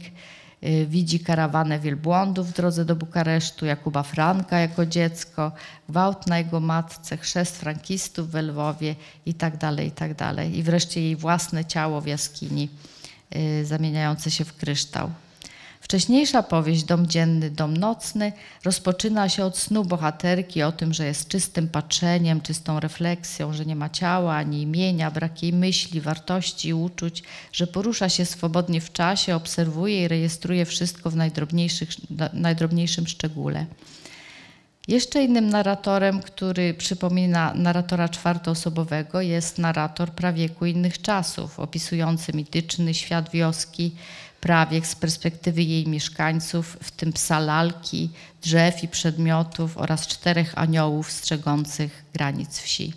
y, widzi karawanę wielbłądów w drodze do Bukaresztu, Jakuba Franka jako dziecko, gwałt na jego matce, chrzest frankistów we Lwowie itd., tak itd. Tak I wreszcie jej własne ciało w jaskini Y, zamieniające się w kryształ. Wcześniejsza powieść Dom dzienny, dom nocny rozpoczyna się od snu bohaterki o tym, że jest czystym patrzeniem, czystą refleksją, że nie ma ciała ani imienia, brak jej myśli, wartości i uczuć, że porusza się swobodnie w czasie, obserwuje i rejestruje wszystko w najdrobniejszym szczególe. Jeszcze innym narratorem, który przypomina narratora czwartoosobowego, jest narrator prawieku innych czasów, opisujący mityczny świat wioski, prawiek z perspektywy jej mieszkańców, w tym psa lalki, drzew i przedmiotów oraz czterech aniołów strzegących granic wsi.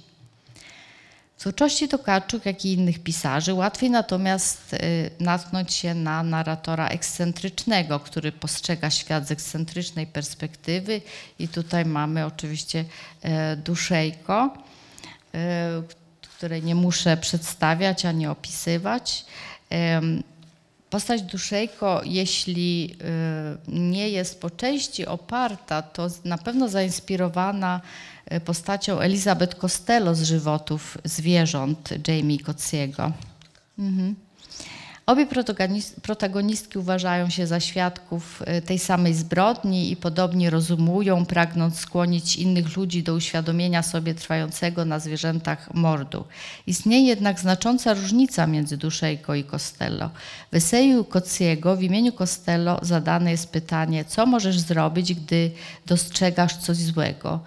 W twórczości Tokarczuk, jak i innych pisarzy, łatwiej natomiast y, natknąć się na narratora ekscentrycznego, który postrzega świat z ekscentrycznej perspektywy. I tutaj mamy oczywiście e, Duszejko, e, której nie muszę przedstawiać ani opisywać. Postać Duszejko, jeśli y, nie jest po części oparta, to na pewno zainspirowana E, postacią Elizabeth Costello z żywotów zwierząt Jamie Cotsiego. Mhm. Obie protagonistki uważają się za świadków e, tej samej zbrodni i podobnie rozumują, pragnąc skłonić innych ludzi do uświadomienia sobie trwającego na zwierzętach mordu. Istnieje jednak znacząca różnica między Duszejko i Costello. W eseju Kociego w imieniu Costello zadane jest pytanie, co możesz zrobić, gdy dostrzegasz coś złego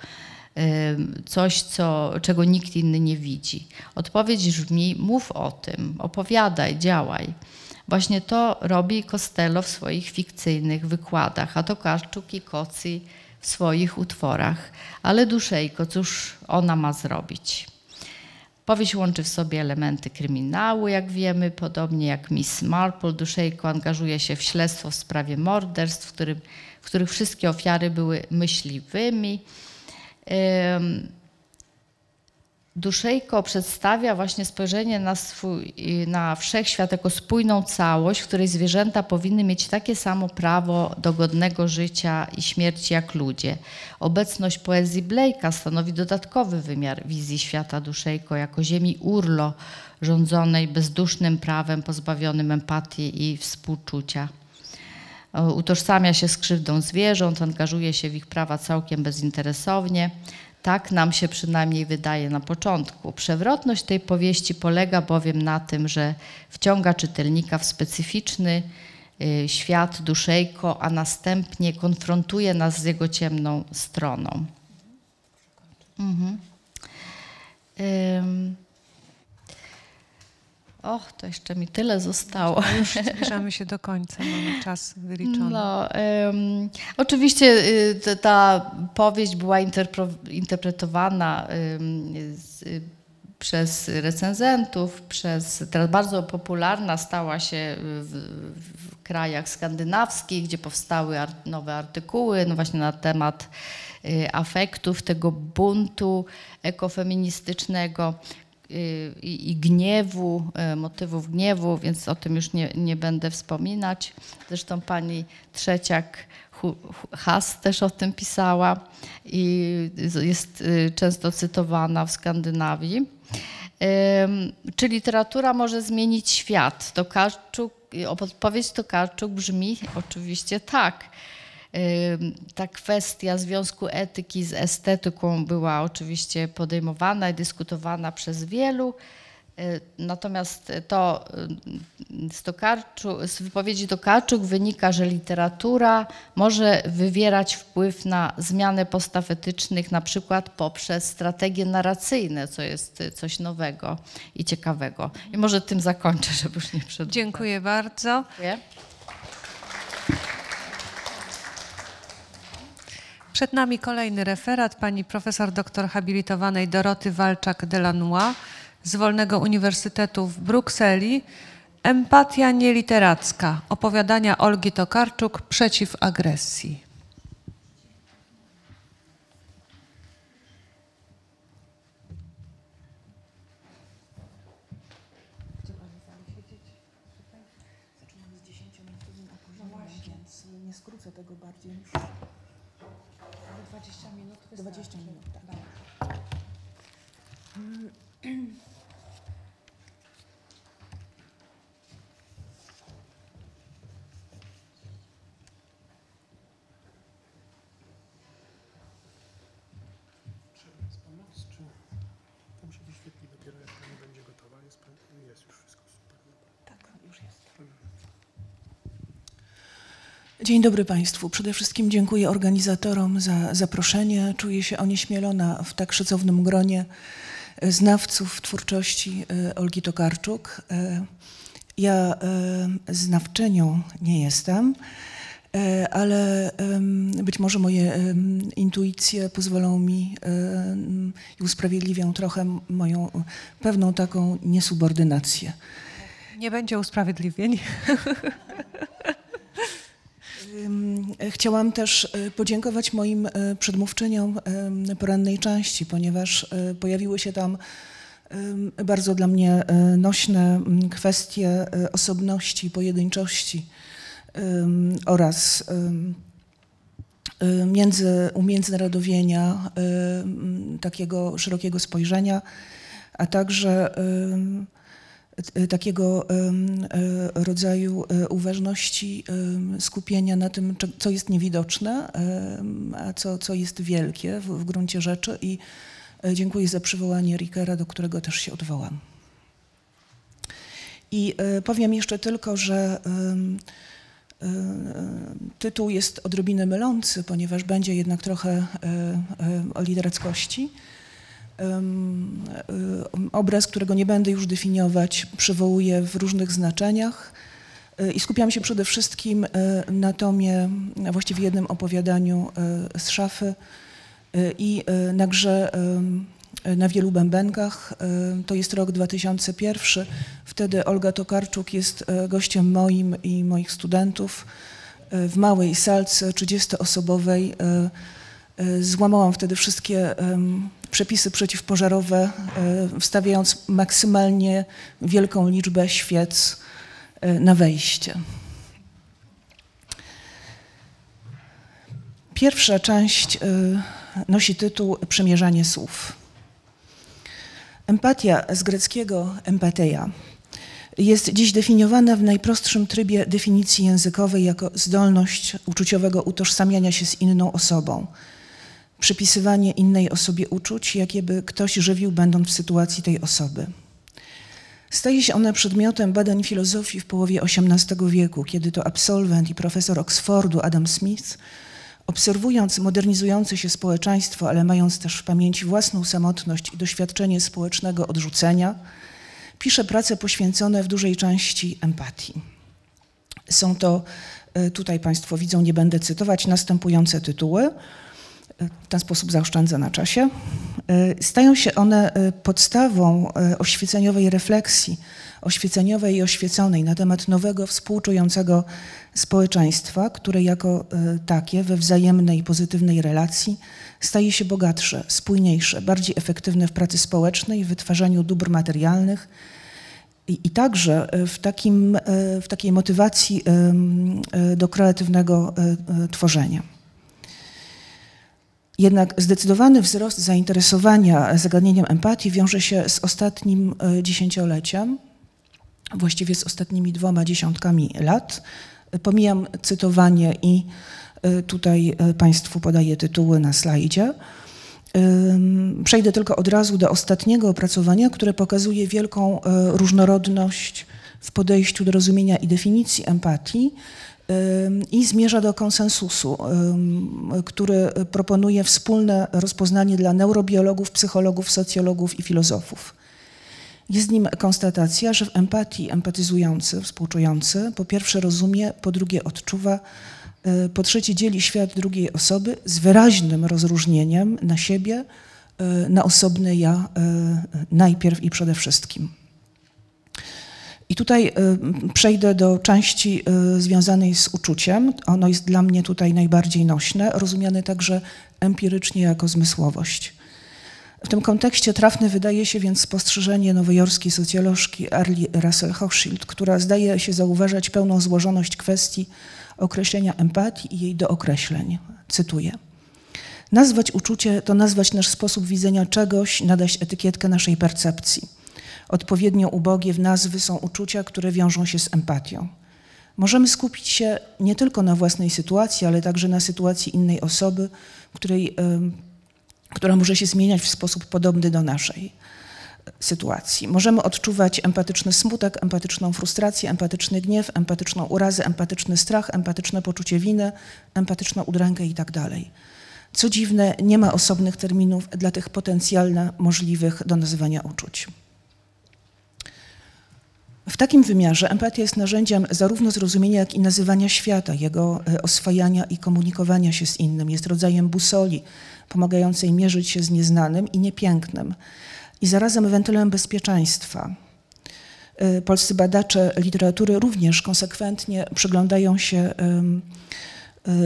coś, co, czego nikt inny nie widzi. Odpowiedź brzmi: mów o tym, opowiadaj, działaj. Właśnie to robi Costello w swoich fikcyjnych wykładach, a to Karczuk i Kocy w swoich utworach. Ale Duszejko, cóż ona ma zrobić? Powieść łączy w sobie elementy kryminału, jak wiemy, podobnie jak Miss Marple. Duszejko angażuje się w śledztwo w sprawie morderstw, w, którym, w których wszystkie ofiary były myśliwymi. Duszejko przedstawia właśnie spojrzenie na, swój, na wszechświat jako spójną całość, w której zwierzęta powinny mieć takie samo prawo do godnego życia i śmierci jak ludzie. Obecność poezji Blake'a stanowi dodatkowy wymiar wizji świata Duszejko jako ziemi urlo, rządzonej bezdusznym prawem, pozbawionym empatii i współczucia utożsamia się z krzywdą zwierząt, angażuje się w ich prawa całkiem bezinteresownie. Tak nam się przynajmniej wydaje na początku. Przewrotność tej powieści polega bowiem na tym, że wciąga czytelnika w specyficzny y, świat duszejko, a następnie konfrontuje nas z jego ciemną stroną. Mhm. Och, to jeszcze mi tyle zostało. już zbliżamy się do końca, mamy czas wyliczony. No, oczywiście y, ta, powieść była interpretowana z, y, przez recenzentów, przez, teraz bardzo popularna stała się w, w krajach skandynawskich, gdzie powstały nowe artykuły no właśnie na temat y, afektów, tego buntu ekofeministycznego, Y, i, gniewu, y, motywów gniewu, więc o tym już nie, nie będę wspominać. Zresztą pani Trzeciak Has też o tym pisała i jest y, często cytowana w Skandynawii. Czy literatura może zmienić świat? Tokarczuk, odpowiedź karczuk brzmi oczywiście tak. Ta kwestia związku etyki z estetyką była oczywiście podejmowana i dyskutowana przez wielu. Y, natomiast to y, z, Tokarczu, z wypowiedzi Tokarczuk wynika, że literatura może wywierać wpływ na zmianę postaw etycznych, na przykład poprzez strategie narracyjne, co jest coś nowego i ciekawego. I może tym zakończę, żeby już nie przedłużać. Dziękuję bardzo. Dziękuję. Przed nami kolejny referat pani profesor doktor habilitowanej Doroty Walczak-Delanois z Wolnego Uniwersytetu w Brukseli. Empatia nieliteracka. Opowiadania Olgi Tokarczuk przeciw agresji. Dzień dobry Państwu. Przede wszystkim dziękuję organizatorom za zaproszenie. Czuję się onieśmielona w tak szacownym gronie znawców twórczości e, Olgi Tokarczuk. E, ja e, znawczynią nie jestem, ale być może moje intuicje pozwolą mi i usprawiedliwią trochę moją pewną taką niesubordynację. Nie będzie usprawiedliwień. Chciałam też y, podziękować moim y, przedmówczyniom porannej części, ponieważ y, pojawiły się tam bardzo dla mnie nośne kwestie osobności, pojedynczości oraz między, umiędzynarodowienia, takiego szerokiego spojrzenia, a także E, takiego e, rodzaju e, uważności, skupienia na tym, co jest niewidoczne, a co, co jest wielkie w, w gruncie rzeczy. I dziękuję za przywołanie Rickera, do którego też się odwołam. I powiem jeszcze tylko, że tytuł jest odrobinę mylący, ponieważ będzie jednak trochę o literackości. Y, obraz, którego nie będę już definiować, przywołuje w różnych znaczeniach y, i skupiam się przede wszystkim y, na tomie, właściwie jednym opowiadaniu z szafy i na grze na wielu bębenkach. To jest rok 2001. Wtedy Olga Tokarczuk jest e, gościem moim i moich studentów e, w małej salce 30-osobowej. E, złamałam wtedy wszystkie przepisy przeciwpożarowe, e, wstawiając maksymalnie wielką liczbę świec e, na wejście. Pierwsza część e, nosi tytuł "Przemierzanie słów. Empatia z greckiego empateia jest dziś definiowana w najprostszym trybie definicji językowej jako zdolność uczuciowego utożsamiania się z inną osobą – przypisywanie innej osobie uczuć, jakie by ktoś żywił, będąc w sytuacji tej osoby. Staje się ona przedmiotem badań filozofii w połowie XVIII wieku, kiedy to absolwent i profesor Oxfordu Adam Smith, obserwując modernizujące się społeczeństwo, ale mając też w pamięci własną samotność i doświadczenie społecznego odrzucenia, pisze prace poświęcone w dużej części empatii. Są to, e, tutaj Państwo widzą, nie będę cytować, następujące tytuły – w ten sposób zaoszczędza na czasie. Y, stają się one y, podstawą y, oświeceniowej refleksji, oświeceniowej i oświeconej na temat nowego, współczującego społeczeństwa, które jako takie we wzajemnej, pozytywnej relacji staje się bogatsze, spójniejsze, bardziej efektywne w pracy społecznej, w wytwarzaniu dóbr materialnych, i, I, także w, takim, w takiej motywacji do kreatywnego tworzenia. Jednak zdecydowany wzrost zainteresowania zagadnieniem empatii wiąże się z ostatnim e, dziesięcioleciem, właściwie z ostatnimi dwoma dziesiątkami lat. Pomijam cytowanie i e, tutaj e, Państwu podaję tytuły na slajdzie. Przejdę tylko od razu do ostatniego opracowania, które pokazuje wielką różnorodność w podejściu do rozumienia i definicji empatii i zmierza do konsensusu, który proponuje wspólne rozpoznanie dla neurobiologów, psychologów, socjologów i filozofów. Jest nim konstatacja, że w empatii empatyzujący, współczujący po pierwsze rozumie, po drugie odczuwa, y, po trzecie dzieli świat drugiej osoby z wyraźnym rozróżnieniem na siebie, y, na osobne ja y, najpierw i przede wszystkim. I tutaj y, przejdę do części y, związanej z uczuciem. Ono jest dla mnie tutaj najbardziej nośne, rozumiane także empirycznie jako zmysłowość. W tym kontekście trafne wydaje się więc spostrzeżenie nowojorskiej socjolożki Arlie Russell Hochschild, która zdaje się zauważać pełną złożoność kwestii określenia empatii i jej dookreśleń. Cytuję. Nazwać uczucie to nazwać nasz sposób widzenia czegoś, nadać etykietkę naszej percepcji odpowiednio ubogie w nazwy są uczucia, które wiążą się z empatią. Możemy skupić się nie tylko na własnej sytuacji, ale także na sytuacji innej osoby, której, która może się zmieniać w sposób podobny do naszej e, sytuacji. Możemy odczuwać empatyczny smutek, empatyczną frustrację, empatyczny gniew, empatyczną urazę, empatyczny strach, empatyczne poczucie winy, empatyczną udrękę itd. Tak Co dziwne, nie ma osobnych terminów dla tych potencjalnie możliwych do nazywania uczuć. W takim wymiarze empatia jest narzędziem zarówno zrozumienia, jak i nazywania świata, jego e, oswajania i komunikowania się z innym. Jest rodzajem busoli, pomagającej mierzyć się z nieznanym i niepięknym i zarazem wentylem bezpieczeństwa. E, polscy badacze literatury również konsekwentnie przyglądają się e,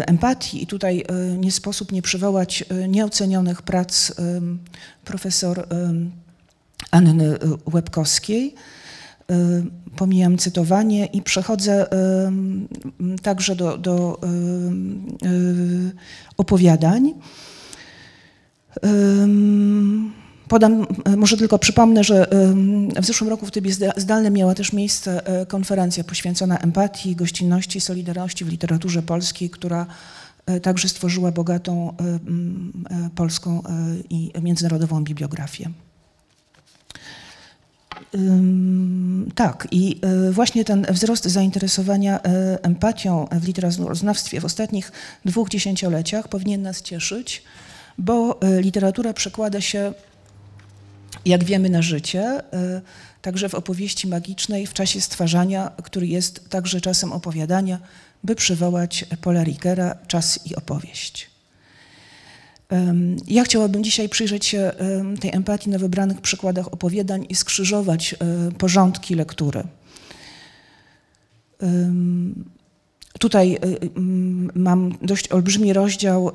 empatii i tutaj nie sposób nie przywołać nieocenionych prac profesor Anny Łebkowskiej, Y, pomijam cytowanie i przechodzę y, także do, do y, opowiadań. Podam, może tylko przypomnę, że w zeszłym roku w trybie zdalnym miała też miejsce konferencja poświęcona empatii, gościnności, solidarności w literaturze polskiej, która także stworzyła bogatą polską i międzynarodową bibliografię. Tak, i y, właśnie ten wzrost zainteresowania y, empatią w literaturoznawstwie w ostatnich dwóch dziesięcioleciach powinien nas cieszyć, bo y, literatura przekłada się, jak wiemy, na życie, także w opowieści magicznej, w czasie stwarzania, który jest także czasem opowiadania, by przywołać Pola Rickera, czas i opowieść. Ja chciałabym dzisiaj przyjrzeć się tej empatii na wybranych przykładach opowiadań i skrzyżować e, porządki lektury. Tutaj e, mam dość olbrzymi rozdział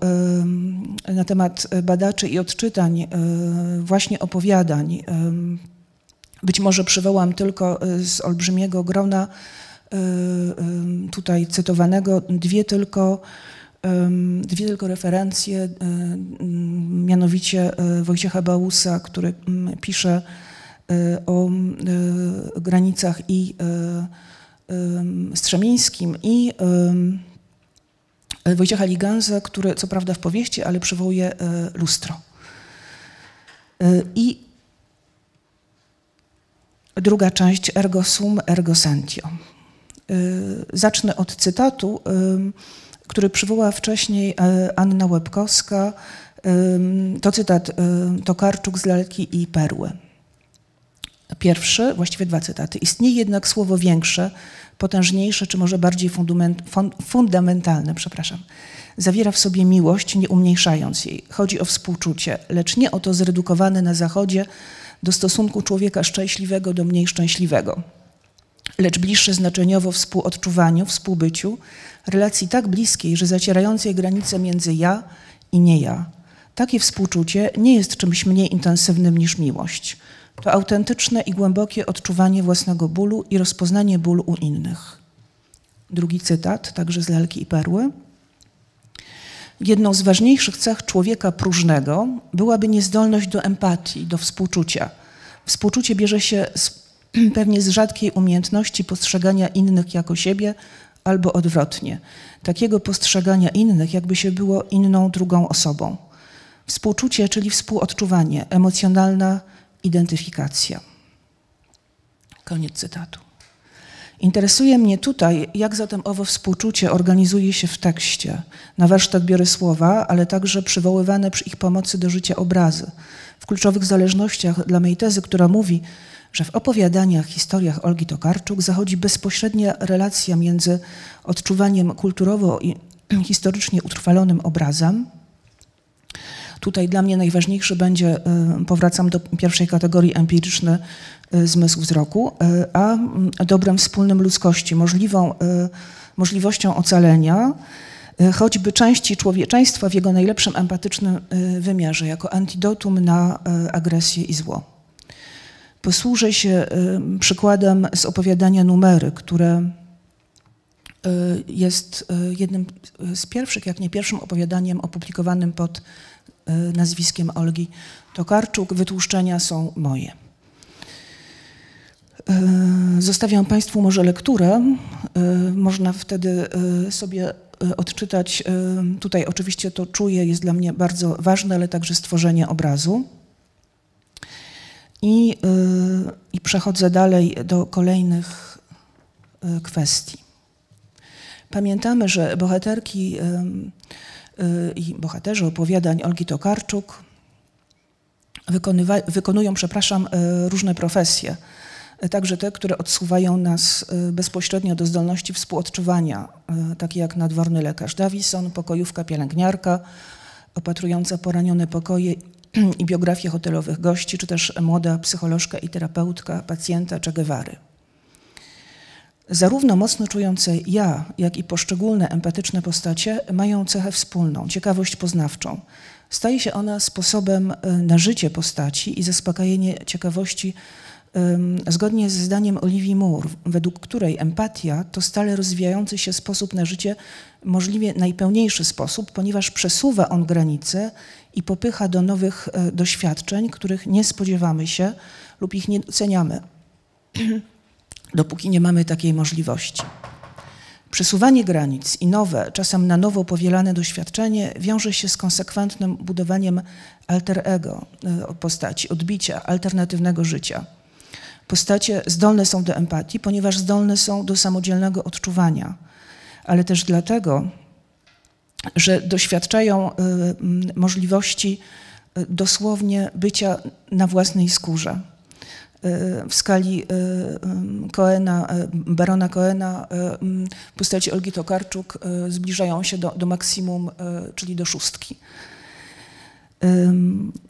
na temat badaczy i odczytań, e, właśnie opowiadań. Być może przywołam tylko z olbrzymiego grona tutaj cytowanego dwie tylko dwie tylko referencje, e, mianowicie e, Wojciecha Bausa, który pisze e, o granicach i Strzemińskim i Wojciecha Liganza, który co prawda w powieści, ale przywołuje lustro. I druga część ergo sum, ergo sentio. Zacznę od cytatu który przywołała wcześniej e, Anna Łebkowska, to cytat e, Tokarczuk z Lalki i Perły. Pierwszy, właściwie dwa cytaty. Istnieje jednak słowo większe, potężniejsze, czy może bardziej fundamentalne, przepraszam. Zawiera w sobie miłość, nie umniejszając jej. Chodzi o współczucie, lecz nie o to zredukowane na Zachodzie do stosunku człowieka szczęśliwego do mniej szczęśliwego, lecz bliższe znaczeniowo współodczuwaniu, współbyciu, relacji tak bliskiej, że zacierającej granice między ja i nie ja. Takie współczucie nie jest czymś mniej intensywnym niż miłość. To autentyczne i głębokie odczuwanie własnego bólu i rozpoznanie bólu u innych. Drugi cytat, także z Lalki i Perły. Jedną z ważniejszych cech człowieka próżnego byłaby niezdolność do empatii, do współczucia. Współczucie bierze się z, pewnie z rzadkiej umiejętności postrzegania innych jako siebie albo odwrotnie, takiego postrzegania innych, jakby się było inną, drugą osobą. Współczucie, czyli współodczuwanie, emocjonalna identyfikacja. Koniec cytatu. Interesuje mnie tutaj, jak zatem owo współczucie organizuje się w tekście. Na warsztat biorę słowa, ale także przywoływane przy ich pomocy do życia obrazy. W kluczowych zależnościach dla mej tezy, która mówi, że w opowiadaniach, historiach Olgi Tokarczuk zachodzi bezpośrednia relacja między odczuwaniem kulturowo i historycznie utrwalonym obrazem. Tutaj dla mnie najważniejszy będzie, y, powracam do pierwszej kategorii, empiryczny y, zmysł wzroku, y, a mm, dobrem wspólnym ludzkości, możliwą, możliwością ocalenia, choćby części człowieczeństwa w jego najlepszym empatycznym wymiarze, jako antidotum na agresję i zło. Posłużę się y, przykładem z opowiadania Numery, które y, jest y, jednym z pierwszych, jak nie pierwszym opowiadaniem opublikowanym pod nazwiskiem Olgi Tokarczuk. Wytłuszczenia są moje. Zostawiam Państwu może lekturę. Można wtedy sobie odczytać. Tutaj oczywiście to czuję, jest dla mnie bardzo ważne, ale także stworzenie obrazu. I, y, i przechodzę dalej do kolejnych y, kwestii. Pamiętamy, że bohaterki y, i bohaterzy opowiadań Olgi Tokarczuk wykonują, przepraszam, różne profesje. Także te, które odsuwają nas bezpośrednio do zdolności współodczuwania, takie jak nadworny lekarz Davison, pokojówka pielęgniarka, opatrująca poranione pokoje i biografie hotelowych gości, czy też młoda psycholożka i terapeutka pacjenta czegewary. Zarówno mocno czujące ja, jak i poszczególne empatyczne postacie mają cechę wspólną ciekawość poznawczą. Staje się ona sposobem e, na życie postaci i zaspokajanie ciekawości zgodnie ze zdaniem Oliwii Moore, według której empatia to stale rozwijający się sposób na życie, możliwie najpełniejszy sposób, ponieważ przesuwa on granice i popycha do nowych e, doświadczeń, których nie spodziewamy się lub ich nie doceniamy, dopóki nie mamy takiej możliwości. Przesuwanie granic i nowe, czasem na nowo powielane doświadczenie wiąże się z konsekwentnym budowaniem alter ego e, postaci, odbicia, alternatywnego życia. Postacie zdolne są do empatii, ponieważ zdolne są do samodzielnego odczuwania, ale też dlatego, że doświadczają y, możliwości y, dosłownie bycia na własnej skórze. Y, w skali Coena, barona Coena, postaci Olgi Tokarczuk zbliżają się do, do maksimum, czyli do szóstki.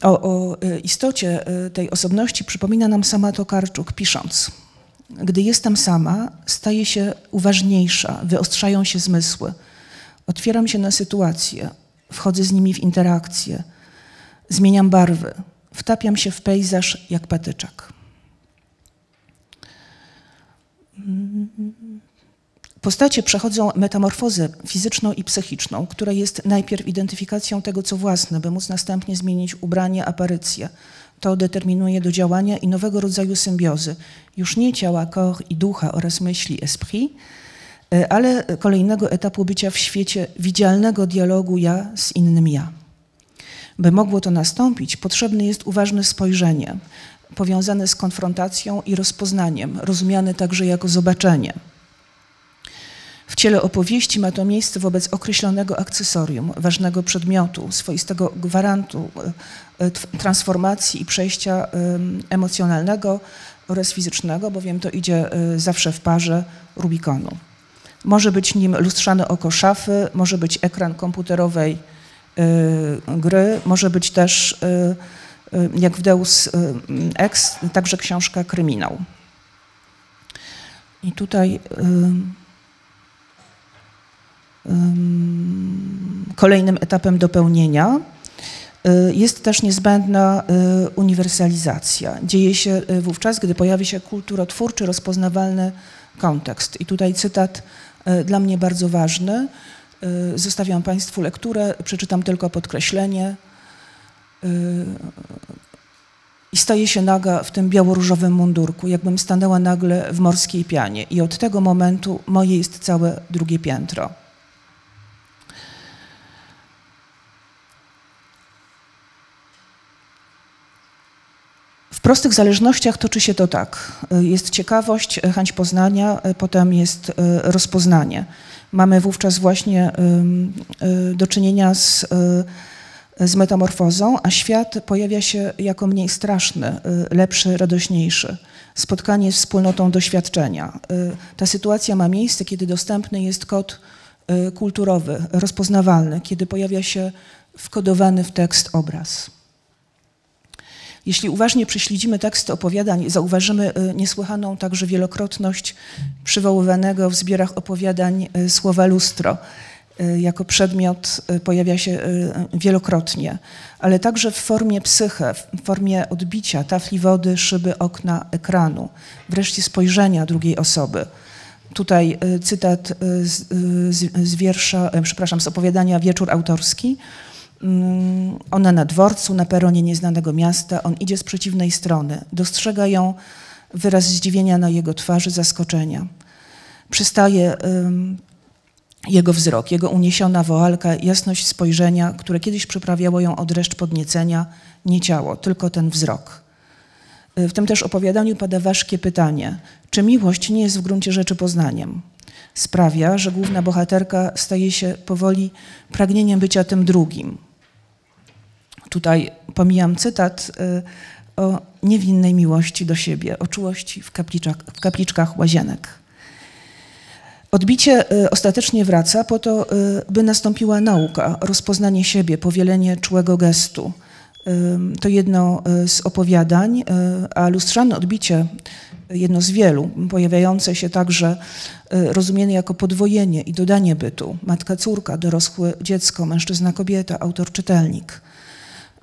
O, o, istocie tej osobności przypomina nam sama Tokarczuk, pisząc. Gdy jestem sama, staje się uważniejsza, wyostrzają się zmysły Otwieram się na sytuacje, wchodzę z nimi w interakcje, zmieniam barwy, wtapiam się w pejzaż jak patyczak. Postacie przechodzą metamorfozę fizyczną i psychiczną, która jest najpierw identyfikacją tego, co własne, by móc następnie zmienić ubranie, aparycję. To determinuje do działania i nowego rodzaju symbiozy, już nie ciała, corps i ducha oraz myśli, esprit, E, ale kolejnego etapu bycia w świecie widzialnego dialogu ja z innym ja. By mogło to nastąpić, potrzebne jest uważne spojrzenie, powiązane z konfrontacją i rozpoznaniem, rozumiane także jako zobaczenie. W ciele opowieści ma to miejsce wobec określonego akcesorium, ważnego przedmiotu, swoistego gwarantu e, transformacji i przejścia emocjonalnego oraz fizycznego, bowiem to idzie e, zawsze w parze Rubikonu. Może być nim lustrzane oko szafy, może być ekran komputerowej y, gry, może być też, y, y, jak w Deus mm, Ex, także książka Kryminał. I tutaj kolejnym etapem dopełnienia jest też niezbędna uniwersalizacja. Dzieje się wówczas, gdy pojawi się kulturotwórczy, rozpoznawalny kontekst. I tutaj cytat E, dla mnie bardzo ważny. E, zostawiam Państwu lekturę, przeczytam tylko podkreślenie. E, I staję się naga w tym białoróżowym mundurku, jakbym stanęła nagle w morskiej pianie. I od tego momentu moje jest całe drugie piętro. prostych zależnościach toczy się to tak. Y, jest ciekawość, y, chęć poznania, y, potem jest rozpoznanie. Mamy wówczas właśnie do czynienia z, z metamorfozą, a świat pojawia się jako mniej straszny, lepszy, radośniejszy. Spotkanie z wspólnotą doświadczenia. Ta sytuacja ma miejsce, kiedy dostępny jest kod kulturowy, rozpoznawalny, kiedy pojawia się wkodowany w tekst obraz. Jeśli uważnie prześledzimy teksty opowiadań, zauważymy y, niesłychaną także wielokrotność przywoływanego w zbiorach opowiadań y, słowa lustro. Y, jako przedmiot pojawia się wielokrotnie, ale także w formie psyche, w formie odbicia tafli wody, szyby, okna, ekranu, wreszcie spojrzenia drugiej osoby. Tutaj cytat z, z, z wiersza, przepraszam, z opowiadania Wieczór autorski Mm, ona na dworcu, na peronie nieznanego miasta, on idzie z przeciwnej strony. Dostrzega ją wyraz zdziwienia na jego twarzy, zaskoczenia. Przystaje um, jego wzrok, jego uniesiona woalka, jasność spojrzenia, które kiedyś przyprawiało ją od reszt podniecenia, nie ciało, tylko ten wzrok. Y, w tym też opowiadaniu pada ważkie pytanie, czy miłość nie jest w gruncie rzeczy poznaniem? Sprawia, że główna bohaterka staje się powoli pragnieniem bycia tym drugim, tutaj pomijam cytat, y, o niewinnej miłości do siebie, o czułości w kapliczkach, w kapliczkach łazienek. Odbicie y, ostatecznie wraca po to, y, by nastąpiła nauka, rozpoznanie siebie, powielenie czułego gestu. To jedno z opowiadań, a lustrzane odbicie, jedno z wielu, pojawiające się także rozumiane jako podwojenie i dodanie bytu. Matka, córka, dorosłe dziecko, mężczyzna, kobieta, autor, czytelnik –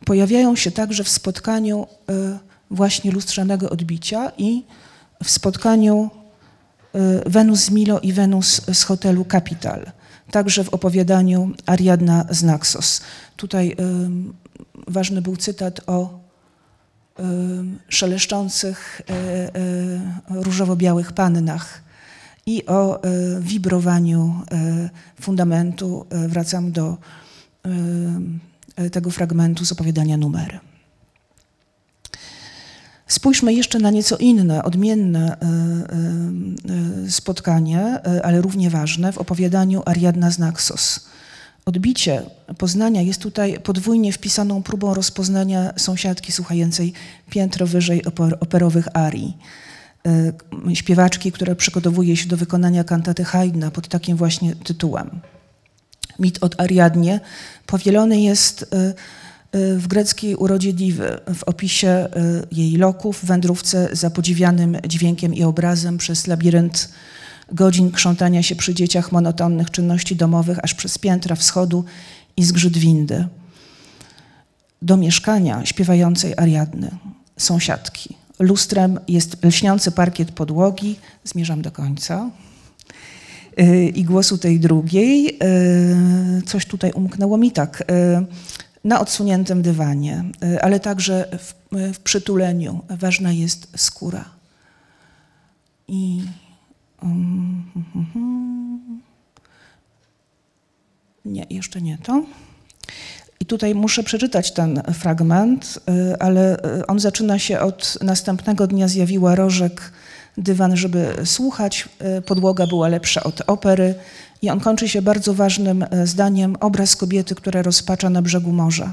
pojawiają się także w spotkaniu e, właśnie lustrzanego odbicia i w spotkaniu e, Wenus z Milo i Wenus z hotelu Capital, także w opowiadaniu Ariadna z Naxos. Tutaj e, ważny był cytat o szeleszczących różowo-białych pannach i o wibrowaniu fundamentu. Wracam do E, tego fragmentu z opowiadania numer. Spójrzmy jeszcze na nieco inne, odmienne e, e, spotkanie, ale równie ważne w opowiadaniu Ariadna z Naxos. Odbicie poznania jest tutaj podwójnie wpisaną próbą rozpoznania sąsiadki słuchającej piętro wyżej operowych arii. Śpiewaczki, która przygotowuje się do wykonania kantaty Haydna pod takim właśnie tytułem mit od Ariadnie, powielony jest y, y, w greckiej urodzie Diwy, w opisie y, jej loków, wędrówce za podziwianym dźwiękiem i obrazem przez labirynt godzin krzątania się przy dzieciach, monotonnych czynności domowych, aż przez piętra wschodu i zgrzyt windy. Do mieszkania śpiewającej Ariadny sąsiadki. Lustrem jest lśniący parkiet podłogi. Zmierzam do końca. Y, i głosu tej drugiej. Y, coś tutaj umknęło mi tak. Y, na odsuniętym dywanie, ale także w, w przytuleniu ważna jest skóra. I. Um, um, um, nie, jeszcze nie to. I tutaj muszę przeczytać ten fragment, ale on zaczyna się od następnego dnia zjawiła rożek dywan, żeby słuchać. E, podłoga była lepsza od opery. I on kończy się bardzo ważnym e, zdaniem: obraz kobiety, która rozpacza na brzegu morza.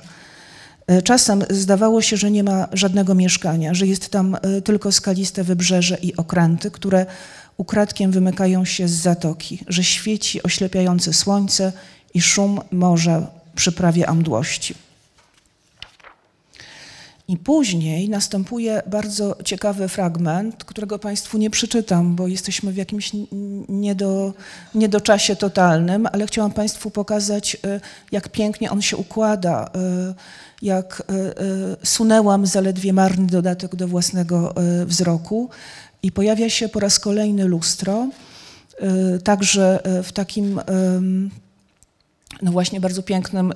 E, czasem zdawało się, że nie ma żadnego mieszkania, że jest tam tylko skaliste wybrzeże i okręty, które ukradkiem wymykają się z zatoki, że świeci oślepiające słońce i szum morza przyprawia amdłości. I później następuje bardzo ciekawy fragment, którego Państwu nie przeczytam, bo jesteśmy w jakimś niedo, niedoczasie totalnym, ale chciałam Państwu pokazać, y, jak pięknie on się układa, y, jak y, sunęłam zaledwie marny dodatek do własnego wzroku i pojawia się po raz kolejny lustro, także w takim no właśnie bardzo pięknym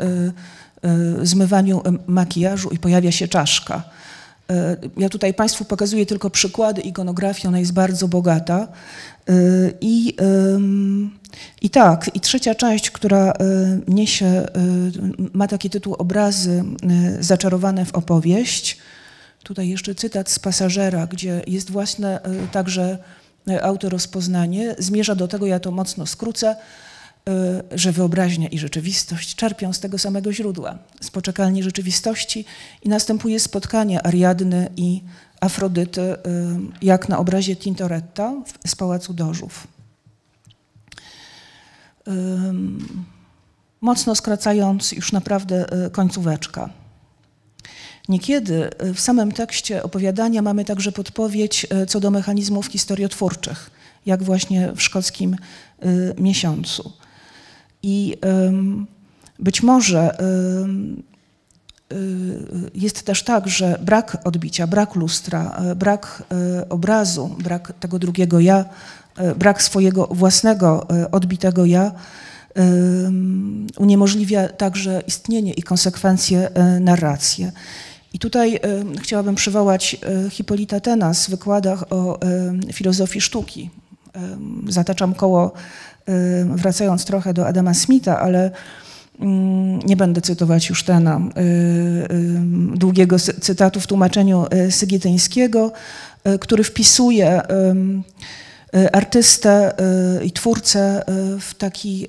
Y, zmywaniu makijażu i pojawia się czaszka. Y, ja tutaj Państwu pokazuję tylko przykłady ikonografii, ona jest bardzo bogata. Y, I, I tak, i trzecia część, która niesie, ma taki tytuł Obrazy zaczarowane w opowieść. Tutaj jeszcze cytat z pasażera, gdzie jest własne także autorozpoznanie. Zmierza do tego, ja to mocno skrócę, Y, że wyobraźnia i rzeczywistość czerpią z tego samego źródła, z poczekalni rzeczywistości i następuje spotkanie Ariadny i Afrodyty, y, jak na obrazie Tintoretta z Pałacu Dożów. Y, mocno skracając już naprawdę końcóweczka. Niekiedy w samym tekście opowiadania mamy także podpowiedź co do mechanizmów historiotwórczych, jak właśnie w szkockim miesiącu. I być może y, jest też tak, że brak odbicia, brak lustra, e, brak e, obrazu, brak tego drugiego ja, e, brak swojego własnego odbitego ja uniemożliwia także istnienie i konsekwencje narracje. I tutaj chciałabym przywołać Hipolita Tenas w wykładach o filozofii sztuki. Zataczam koło wracając trochę do Adama Smitha, ale mm, nie będę cytować już Tena, y, długiego cytatu w tłumaczeniu y, Sygityńskiego, y, który wpisuje artystę i twórcę w taki,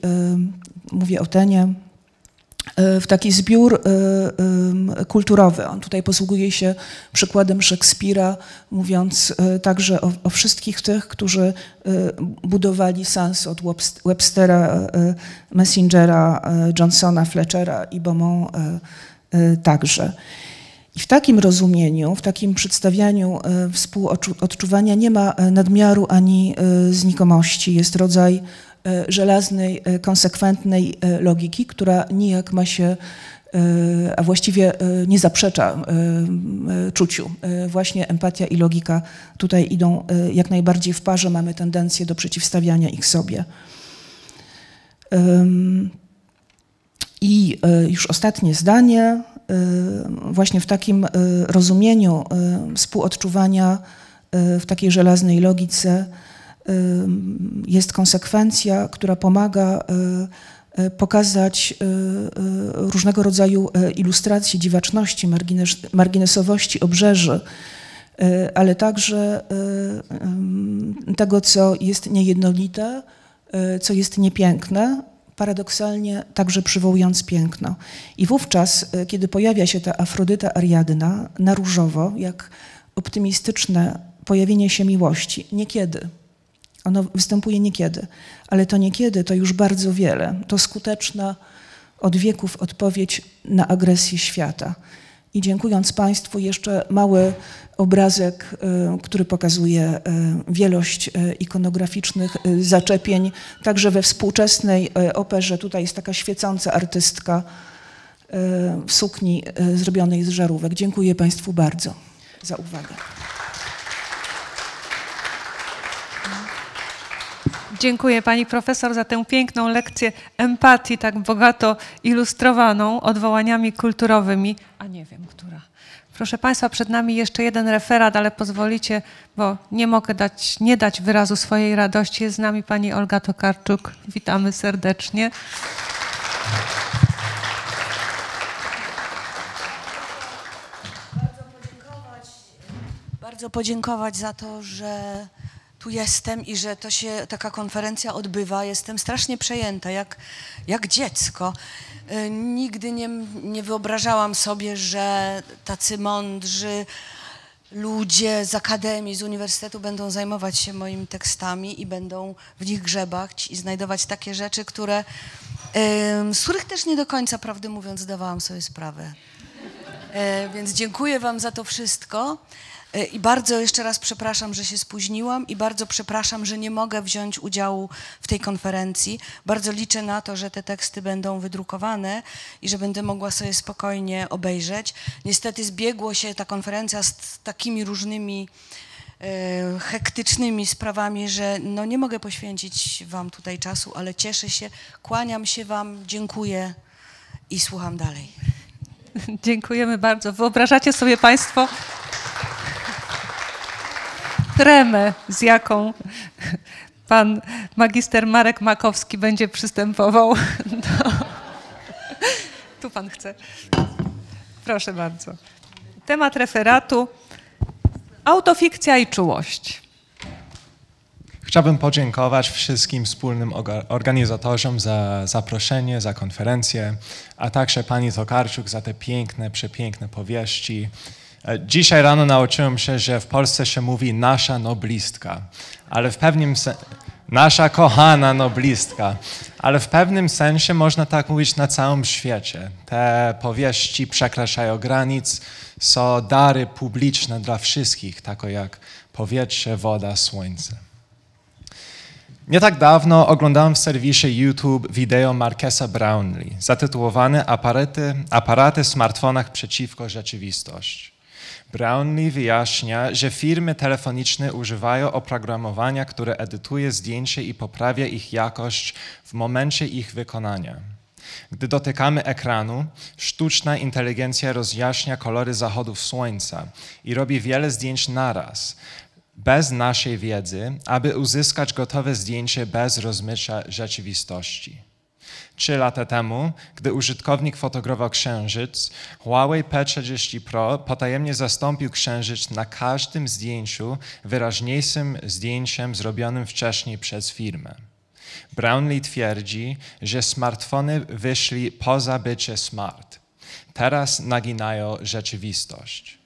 mówię o Tenie, E, w taki zbiór e, kulturowy. On tutaj posługuje się przykładem Szekspira, mówiąc e, także o, o wszystkich tych, którzy budowali sens od Webstera, Messingera, Johnsona, Fletchera i Beaumont także. I w takim rozumieniu, w takim przedstawianiu współodczuwania nie ma nadmiaru ani znikomości. Jest rodzaj E, żelaznej, e, konsekwentnej e, logiki, która nijak ma się, a właściwie nie zaprzecza czuciu. Właśnie empatia i logika tutaj idą jak najbardziej w parze, mamy tendencję do przeciwstawiania ich sobie. I już ostatnie zdanie, właśnie w takim rozumieniu współodczuwania, w takiej żelaznej logice, jest konsekwencja, która pomaga y, y, pokazać y, różnego rodzaju ilustracje dziwaczności, marginesowości obrzeży, ale także tego, co jest niejednolite, co jest niepiękne, paradoksalnie także przywołując piękno. I wówczas, kiedy pojawia się ta Afrodyta Ariadna na różowo, jak optymistyczne pojawienie się miłości, niekiedy – ono występuje niekiedy, ale to niekiedy to już bardzo wiele. To skuteczna od wieków odpowiedź na agresję świata. I dziękując Państwu, jeszcze mały obrazek, y, który pokazuje y, wielość y, ikonograficznych zaczepień. Także we współczesnej operze tutaj jest taka świecąca artystka w sukni zrobionej z żarówek. Dziękuję Państwu bardzo za uwagę. Dziękuję pani profesor za tę piękną lekcję empatii, tak bogato ilustrowaną odwołaniami kulturowymi. A nie wiem, która. Proszę Państwa, przed nami jeszcze jeden referat, ale pozwolicie, bo nie mogę dać, nie dać wyrazu swojej radości. Jest z nami pani Olga Tokarczuk. Witamy serdecznie. Bardzo podziękować, bardzo podziękować za to, że tu jestem i że to się, taka konferencja odbywa. Jestem strasznie przejęta, jak, jak dziecko. Y, nigdy nie, nie wyobrażałam sobie, że tacy mądrzy ludzie z akademii, z uniwersytetu będą zajmować się moimi tekstami i będą w nich grzebać i znajdować takie rzeczy, które, z których też nie do końca, prawdę mówiąc, zdawałam sobie sprawę. Y, więc dziękuję Wam za to wszystko. E, I bardzo jeszcze raz przepraszam, że się spóźniłam i bardzo przepraszam, że nie mogę wziąć udziału w tej konferencji. Bardzo liczę na to, że te teksty będą wydrukowane i że będę mogła sobie spokojnie obejrzeć. Niestety zbiegło się ta konferencja z takimi różnymi e, hektycznymi sprawami, że no nie mogę poświęcić Wam tutaj czasu, ale cieszę się, kłaniam się Wam, dziękuję i słucham dalej. Dziękujemy bardzo. Wyobrażacie sobie Państwo, tremę, z jaką pan magister Marek Makowski będzie przystępował do... Tu pan chce. Proszę bardzo. Temat referatu autofikcja i czułość. Chciałbym podziękować wszystkim wspólnym organizatorom za zaproszenie, za konferencję, a także pani Tokarczuk za te piękne, przepiękne powieści. Dzisiaj rano nauczyłem się, że w Polsce się mówi nasza noblistka, ale w pewnym sensie nasza kochana noblistka, ale w pewnym sensie można tak mówić na całym świecie. Te powieści przekraczają granic, są dary publiczne dla wszystkich, takie jak powietrze, woda, słońce. Nie tak dawno oglądałem w serwisie YouTube wideo Marquesa Brownlee zatytułowane aparaty, aparaty w smartfonach przeciwko rzeczywistości. Brownlee wyjaśnia, że firmy telefoniczne używają oprogramowania, które edytuje zdjęcie i poprawia ich jakość w momencie ich wykonania. Gdy dotykamy ekranu, sztuczna inteligencja rozjaśnia kolory zachodów słońca i robi wiele zdjęć naraz, bez naszej wiedzy, aby uzyskać gotowe zdjęcie bez rozmycia rzeczywistości. 3 lata temu, gdy użytkownik fotografował księżyc, Huawei P30 Pro potajemnie zastąpił księżyc na każdym zdjęciu wyraźniejszym zdjęciem zrobionym wcześniej przez firmę. Brownlee twierdzi, że smartfony wyszli poza bycie smart. Teraz naginają rzeczywistość.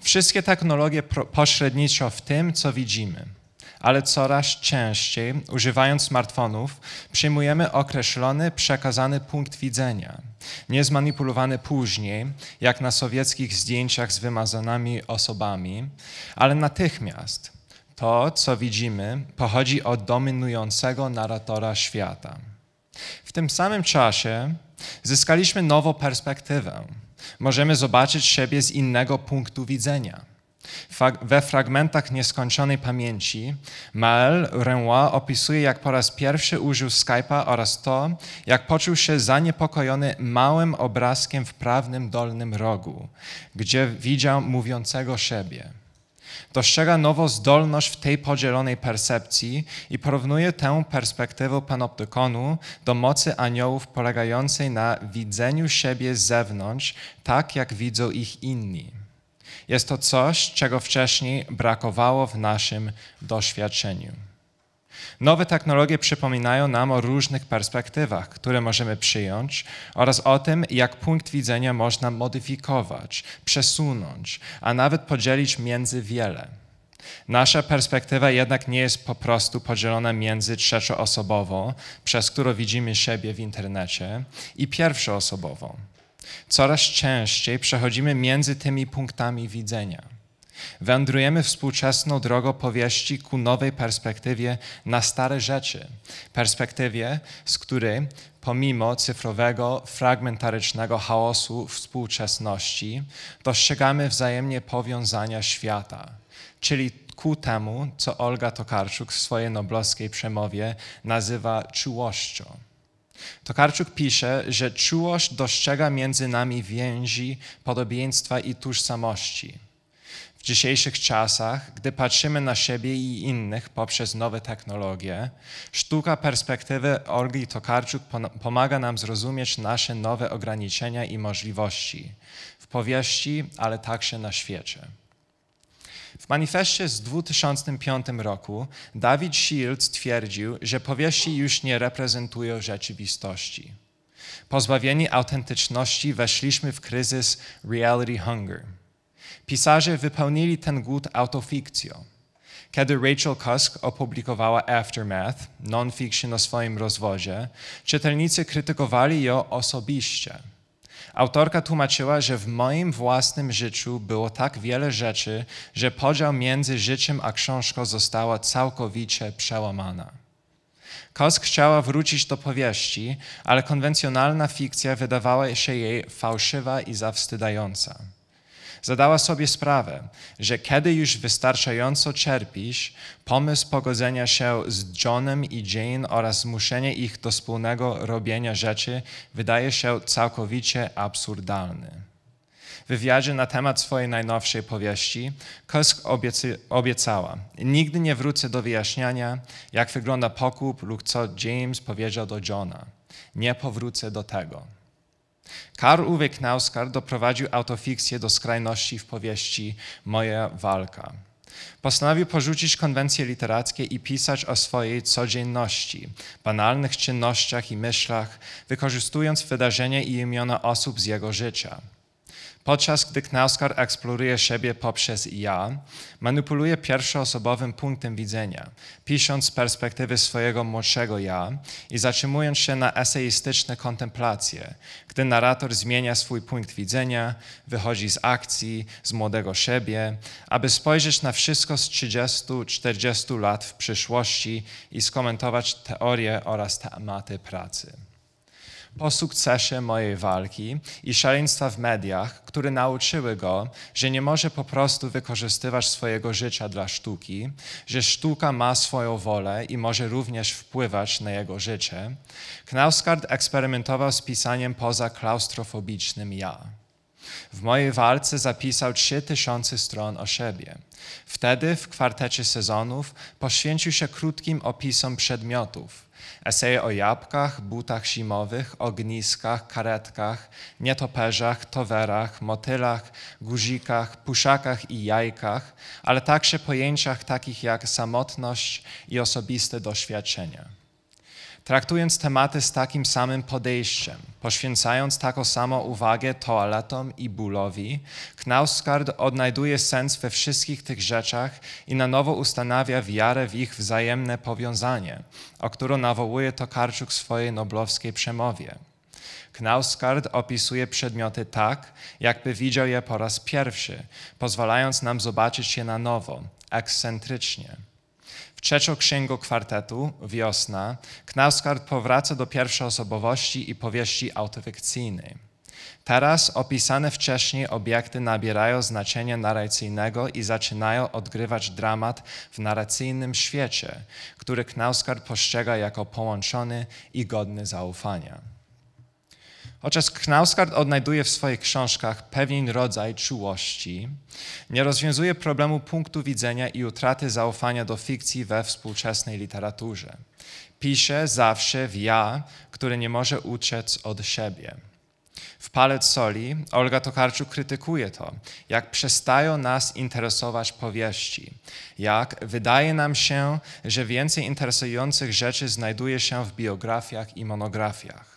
Wszystkie technologie pośredniczo w tym, co widzimy – ale coraz częściej, używając smartfonów, przyjmujemy określony, przekazany punkt widzenia, niezmanipulowany później, jak na sowieckich zdjęciach z wymazanymi osobami, ale natychmiast to, co widzimy, pochodzi od dominującego narratora świata. W tym samym czasie zyskaliśmy nową perspektywę. Możemy zobaczyć siebie z innego punktu widzenia we fragmentach nieskończonej pamięci Mael Renoir opisuje, jak po raz pierwszy użył Skype'a oraz to, jak poczuł się zaniepokojony małym obrazkiem w prawnym dolnym rogu, gdzie widział mówiącego siebie. Dostrzega nową zdolność w tej podzielonej percepcji i porównuje tę perspektywę panoptykonu do mocy aniołów polegającej na widzeniu siebie z zewnątrz, tak jak widzą ich inni. Jest to coś, czego wcześniej brakowało w naszym doświadczeniu. Nowe technologie przypominają nam o różnych perspektywach, które możemy przyjąć, oraz o tym, jak punkt widzenia można modyfikować, przesunąć, a nawet podzielić między wiele. Nasza perspektywa jednak nie jest po prostu podzielona między trzecioosobową, przez którą widzimy siebie w internecie, i pierwszoosobową Coraz częściej przechodzimy między tymi punktami widzenia. Wędrujemy współczesną drogą powieści ku nowej perspektywie na stare rzeczy, perspektywie, z której pomimo cyfrowego, fragmentarycznego chaosu współczesności dostrzegamy wzajemnie powiązania świata, czyli ku temu, co Olga Tokarczuk w swojej noblowskiej przemowie nazywa czułością. Tokarczuk pisze, że czułość dostrzega między nami więzi, podobieństwa i tożsamości. W dzisiejszych czasach, gdy patrzymy na siebie i innych poprzez nowe technologie, sztuka perspektywy Olgi Tokarczuk pomaga nam zrozumieć nasze nowe ograniczenia i możliwości w powieści, ale także na świecie. W manifestie z 2005 roku David Shields twierdził, że powieści już nie reprezentują rzeczywistości. Pozbawieni autentyczności weszliśmy w kryzys reality hunger. Pisarze wypełnili ten głód autofikcją. Kiedy Rachel Cusk opublikowała Aftermath, non-fiction o swoim rozwodzie, czytelnicy krytykowali ją osobiście – Autorka tłumaczyła, że w moim własnym życiu było tak wiele rzeczy, że podział między życiem a książką została całkowicie przełamana. Kosk chciała wrócić do powieści, ale konwencjonalna fikcja wydawała się jej fałszywa i zawstydzająca. Zadała sobie sprawę, że kiedy już wystarczająco cierpisz, pomysł pogodzenia się z Johnem i Jane oraz zmuszenie ich do wspólnego robienia rzeczy wydaje się całkowicie absurdalny. W wywiadzie na temat swojej najnowszej powieści Kusk obiecała: Nigdy nie wrócę do wyjaśniania, jak wygląda pokup lub co James powiedział do Johna. Nie powrócę do tego. Karl Uwe Knausgard doprowadził autofikcję do skrajności w powieści Moja walka. Postanowił porzucić konwencje literackie i pisać o swojej codzienności, banalnych czynnościach i myślach, wykorzystując wydarzenia i imiona osób z jego życia – Podczas gdy Knauskar eksploruje siebie poprzez ja, manipuluje pierwszoosobowym punktem widzenia, pisząc z perspektywy swojego młodszego ja i zatrzymując się na eseistyczne kontemplacje, gdy narrator zmienia swój punkt widzenia, wychodzi z akcji, z młodego siebie, aby spojrzeć na wszystko z 30-40 lat w przyszłości i skomentować teorie oraz tematy pracy po sukcesie mojej walki i szaleństwa w mediach, które nauczyły go, że nie może po prostu wykorzystywać swojego życia dla sztuki, że sztuka ma swoją wolę i może również wpływać na jego życie, Knausgard eksperymentował z pisaniem poza klaustrofobicznym ja. W mojej walce zapisał 3000 stron o siebie. Wtedy w kwartecie sezonów poświęcił się krótkim opisom przedmiotów, Eseje o jabłkach, butach zimowych, ogniskach, karetkach, nietoperzach, towerach, motylach, guzikach, puszakach i jajkach, ale także pojęciach takich jak samotność i osobiste doświadczenia traktując tematy z takim samym podejściem, poświęcając taką samą uwagę toaletom i bólowi, Knauskard odnajduje sens we wszystkich tych rzeczach i na nowo ustanawia wiarę w ich wzajemne powiązanie, o którą nawołuje Tokarczuk w swojej noblowskiej przemowie. Knauskard opisuje przedmioty tak, jakby widział je po raz pierwszy, pozwalając nam zobaczyć je na nowo, ekscentrycznie – Trzecią księgą kwartetu, Wiosna, Knausgard powraca do pierwszej osobowości i powieści autofikcyjnej. Teraz opisane wcześniej obiekty nabierają znaczenia narracyjnego i zaczynają odgrywać dramat w narracyjnym świecie, który Knausgard postrzega jako połączony i godny zaufania. Chociaż Knausgard odnajduje w swoich książkach pewien rodzaj czułości, nie rozwiązuje problemu punktu widzenia i utraty zaufania do fikcji we współczesnej literaturze. Pisze zawsze w ja, który nie może uciec od siebie. W Palec Soli Olga Tokarczuk krytykuje to, jak przestają nas interesować powieści, jak wydaje nam się, że więcej interesujących rzeczy znajduje się w biografiach i monografiach.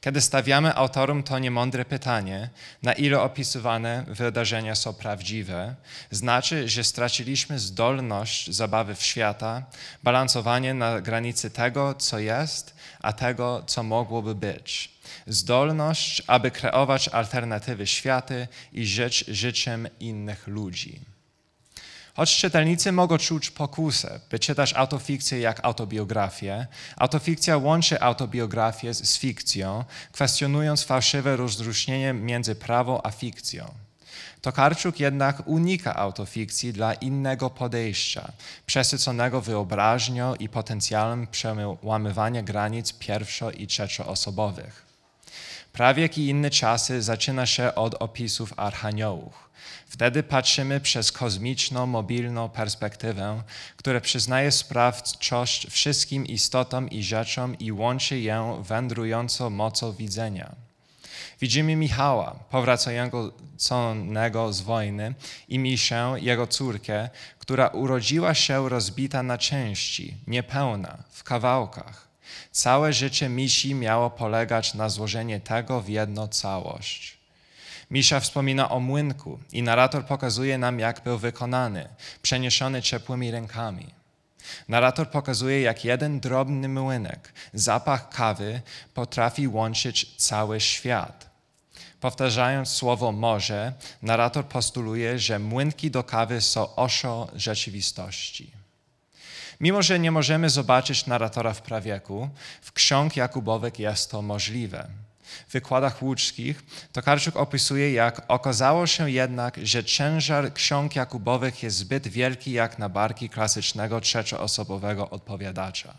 Kiedy stawiamy autorom to niemądre pytanie, na ile opisywane wydarzenia są prawdziwe, znaczy, że straciliśmy zdolność zabawy w świata, balansowanie na granicy tego, co jest, a tego, co mogłoby być. Zdolność, aby kreować alternatywy światy i żyć życiem innych ludzi. Choć czytelnicy mogą czuć pokusę, by czytać autofikcję jak autobiografię, autofikcja łączy autobiografię z fikcją, kwestionując fałszywe rozróżnienie między prawo a fikcją. Tokarczuk jednak unika autofikcji dla innego podejścia, przesyconego wyobraźnią i potencjalem przełamywania granic pierwszo- i trzecioosobowych. jak i inne czasy zaczyna się od opisów archaniołów. Wtedy patrzymy przez kosmiczną, mobilną perspektywę, która przyznaje sprawczość wszystkim istotom i rzeczom i łączy je wędrującą mocą widzenia. Widzimy Michała, powracającego z wojny, i Miszę, jego córkę, która urodziła się rozbita na części, niepełna, w kawałkach. Całe życie Misi miało polegać na złożeniu tego w jedną całość. Misza wspomina o młynku i narrator pokazuje nam, jak był wykonany, przeniesiony ciepłymi rękami. Narrator pokazuje, jak jeden drobny młynek, zapach kawy potrafi łączyć cały świat. Powtarzając słowo może, narrator postuluje, że młynki do kawy są oszo rzeczywistości. Mimo, że nie możemy zobaczyć narratora w prawieku, w ksiąg Jakubowych jest to możliwe wykładach łódzkich, Tokarczuk opisuje, jak okazało się jednak, że ciężar ksiąg Jakubowych jest zbyt wielki jak na barki klasycznego trzecioosobowego odpowiadacza.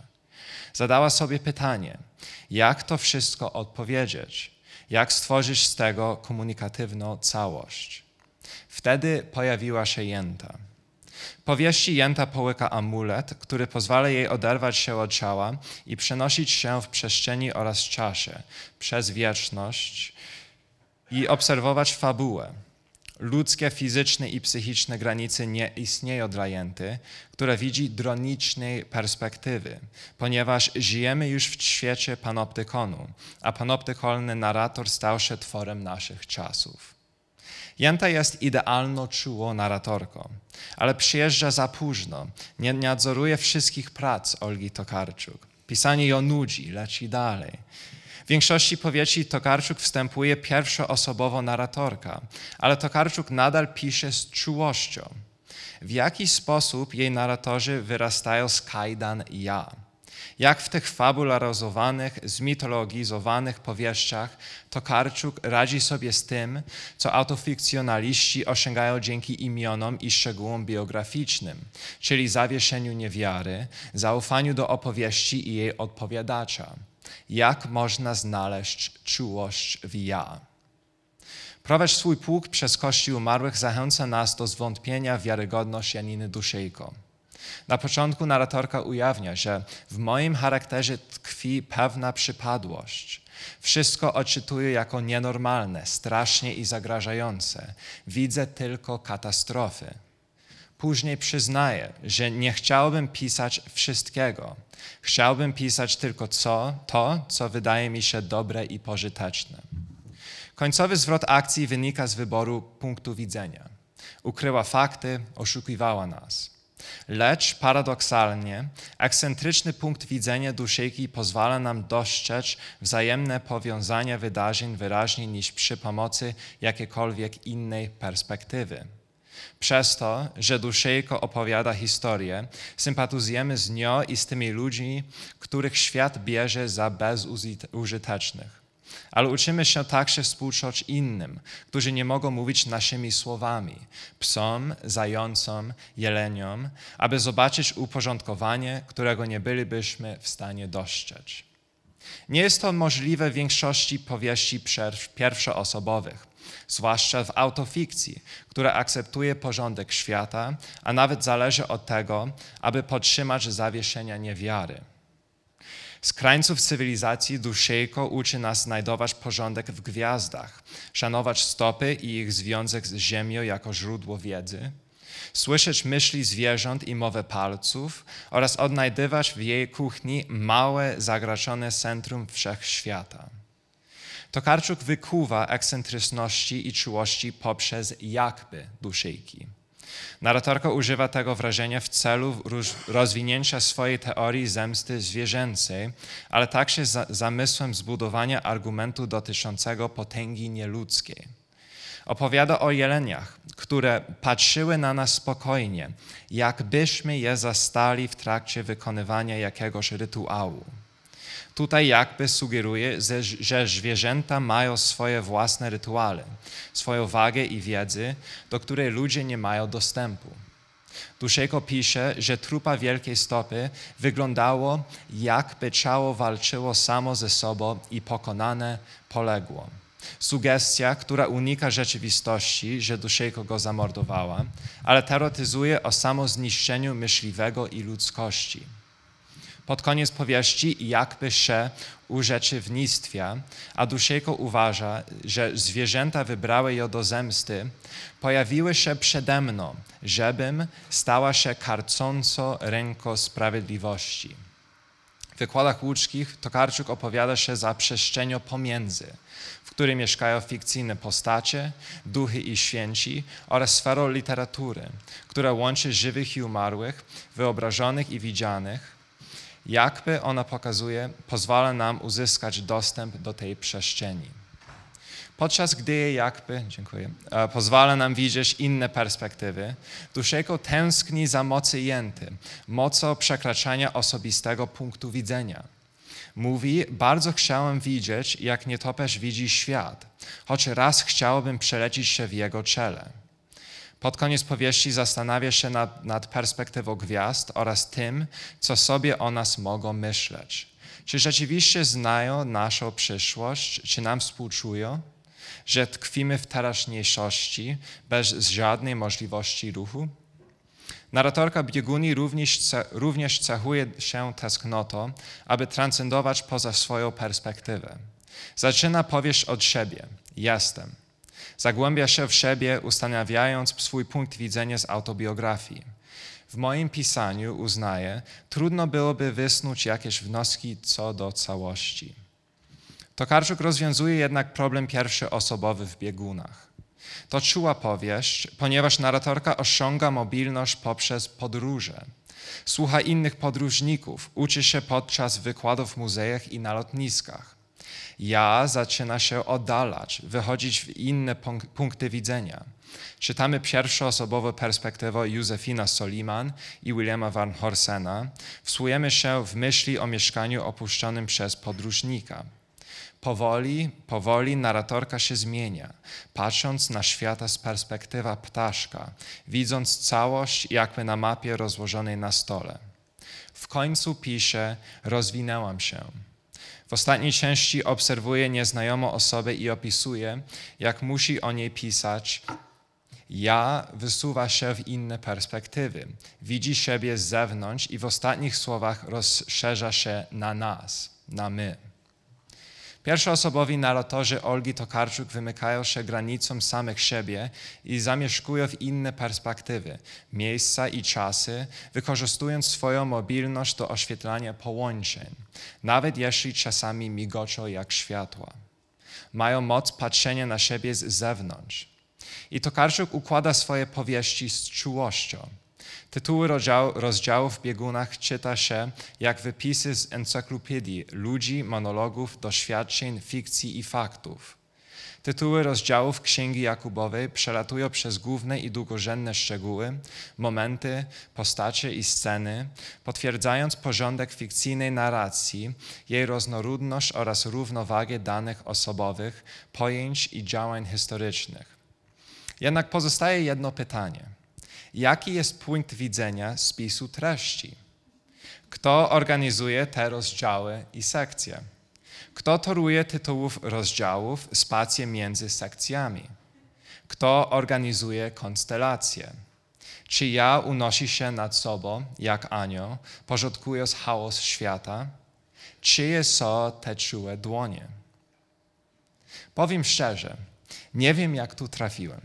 Zadała sobie pytanie, jak to wszystko odpowiedzieć, jak stworzyć z tego komunikatywną całość. Wtedy pojawiła się jęta. Powieści jęta połyka amulet, który pozwala jej oderwać się od ciała i przenosić się w przestrzeni oraz czasie, przez wieczność i obserwować fabułę. Ludzkie, fizyczne i psychiczne granice nie istnieją dla jęty, które widzi dronicznej perspektywy, ponieważ żyjemy już w świecie panoptykonu, a panoptykolny narrator stał się tworem naszych czasów. Jenta jest idealno czułą narratorką, ale przyjeżdża za późno, nie nadzoruje wszystkich prac Olgi Tokarczuk. Pisanie ją nudzi, leci dalej. W większości powieści Tokarczuk wstępuje pierwszoosobowo narratorka, ale Tokarczuk nadal pisze z czułością. W jaki sposób jej narratorzy wyrastają z kajdan ja. Jak w tych fabularyzowanych, zmitologizowanych powieściach, Tokarczuk radzi sobie z tym, co autofikcjonaliści osiągają dzięki imionom i szczegółom biograficznym, czyli zawieszeniu niewiary, zaufaniu do opowieści i jej odpowiadacza. Jak można znaleźć czułość w ja? Prowadź swój pług przez kości umarłych zachęca nas do zwątpienia w wiarygodność Janiny duszejko. Na początku narratorka ujawnia, że w moim charakterze tkwi pewna przypadłość. Wszystko odczytuję jako nienormalne, strasznie i zagrażające. Widzę tylko katastrofy. Później przyznaję, że nie chciałbym pisać wszystkiego. Chciałbym pisać tylko co, to, co wydaje mi się dobre i pożyteczne. Końcowy zwrot akcji wynika z wyboru punktu widzenia. Ukryła fakty, oszukiwała nas. Lecz paradoksalnie ekscentryczny punkt widzenia Dusiejki pozwala nam dostrzec wzajemne powiązania wydarzeń wyraźniej niż przy pomocy jakiejkolwiek innej perspektywy. Przez to, że Dusiejko opowiada historię, sympatyzujemy z nią i z tymi ludźmi, których świat bierze za bezużytecznych ale uczymy się także współczuć innym, którzy nie mogą mówić naszymi słowami, psom, zającom, jeleniom, aby zobaczyć uporządkowanie, którego nie bylibyśmy w stanie dostrzec. Nie jest to możliwe w większości powieści pierwszoosobowych, zwłaszcza w autofikcji, która akceptuje porządek świata, a nawet zależy od tego, aby podtrzymać zawieszenia niewiary. Z krańców cywilizacji Duszejko uczy nas znajdować porządek w gwiazdach, szanować stopy i ich związek z ziemią jako źródło wiedzy, słyszeć myśli zwierząt i mowę palców oraz odnajdywać w jej kuchni małe, zagraczone centrum wszechświata. Tokarczuk wykuwa ekscentryczności i czułości poprzez jakby Duszejki. Narratorka używa tego wrażenia w celu rozwinięcia swojej teorii zemsty zwierzęcej, ale także za zamysłem zbudowania argumentu dotyczącego potęgi nieludzkiej. Opowiada o jeleniach, które patrzyły na nas spokojnie, jakbyśmy je zastali w trakcie wykonywania jakiegoś rytuału tutaj jakby sugeruje, że, że zwierzęta mają swoje własne rytuały, swoją wagę i wiedzę, do której ludzie nie mają dostępu. Duszejko pisze, że trupa wielkiej stopy wyglądało, jakby ciało walczyło samo ze sobą i pokonane poległo. Sugestia, która unika rzeczywistości, że Duszejko go zamordowała, ale teoretyzuje o samozniszczeniu myśliwego i ludzkości. Pod koniec powieści jakby się urzeczywnictwia, a Dusiejko uważa, że zwierzęta wybrały ją do zemsty, pojawiły się przede mną, żebym stała się karcąco ręką sprawiedliwości. W wykładach łódzkich Tokarczuk opowiada się za przestrzenią pomiędzy, w której mieszkają fikcyjne postacie, duchy i święci oraz sferą literatury, która łączy żywych i umarłych, wyobrażonych i widzianych, jakby ona pokazuje, pozwala nam uzyskać dostęp do tej przestrzeni. Podczas gdy jej jakby, dziękuję, e, pozwala nam widzieć inne perspektywy, Duszejko tęskni za mocy jęty, mocą przekraczania osobistego punktu widzenia. Mówi, bardzo chciałem widzieć, jak nietoperz widzi świat, choć raz chciałbym przelecić się w jego czele. Pod koniec powieści zastanawia się nad, nad perspektywą gwiazd oraz tym, co sobie o nas mogą myśleć. Czy rzeczywiście znają naszą przyszłość? Czy nam współczują? Że tkwimy w teraźniejszości bez żadnej możliwości ruchu? Narratorka bieguni również, również cechuje się tęsknotą, aby transcendować poza swoją perspektywę. Zaczyna powieść od siebie. Jestem. Zagłębia się w siebie, ustanawiając swój punkt widzenia z autobiografii. W moim pisaniu, uznaję, trudno byłoby wysnuć jakieś wnioski co do całości. Tokarczuk rozwiązuje jednak problem osobowy w biegunach. To czuła powieść, ponieważ narratorka osiąga mobilność poprzez podróże. Słucha innych podróżników, uczy się podczas wykładów w muzeach i na lotniskach. Ja zaczyna się oddalać, wychodzić w inne punkty widzenia. Czytamy pierwszoosobowe perspektywę Józefina Soliman i Williama Van Horsena. Wsłujemy się w myśli o mieszkaniu opuszczonym przez podróżnika. Powoli, powoli narratorka się zmienia, patrząc na świata z perspektywa ptaszka, widząc całość jakby na mapie rozłożonej na stole. W końcu pisze: Rozwinęłam się w ostatniej części obserwuje nieznajomą osobę i opisuje, jak musi o niej pisać. Ja wysuwa się w inne perspektywy, widzi siebie z zewnątrz i w ostatnich słowach rozszerza się na nas, na my. Pierwszoosobowi narratorzy Olgi Tokarczuk wymykają się granicom samych siebie i zamieszkują w inne perspektywy, miejsca i czasy, wykorzystując swoją mobilność do oświetlania połączeń, nawet jeśli czasami migoczą jak światła. Mają moc patrzenia na siebie z zewnątrz. I Tokarczuk układa swoje powieści z czułością, Tytuły rozdziałów w biegunach czyta się jak wypisy z encyklopedii ludzi, monologów, doświadczeń, fikcji i faktów. Tytuły rozdziałów Księgi Jakubowej przelatują przez główne i długorzędne szczegóły, momenty, postacie i sceny, potwierdzając porządek fikcyjnej narracji, jej różnorodność oraz równowagę danych osobowych, pojęć i działań historycznych. Jednak pozostaje jedno pytanie – jaki jest punkt widzenia spisu treści, kto organizuje te rozdziały i sekcje, kto toruje tytułów rozdziałów, spacje między sekcjami, kto organizuje konstelacje. Czy ja unosi się nad sobą, jak anioł, porządkując chaos świata? Czyje są te czułe dłonie? Powiem szczerze, nie wiem jak tu trafiłem.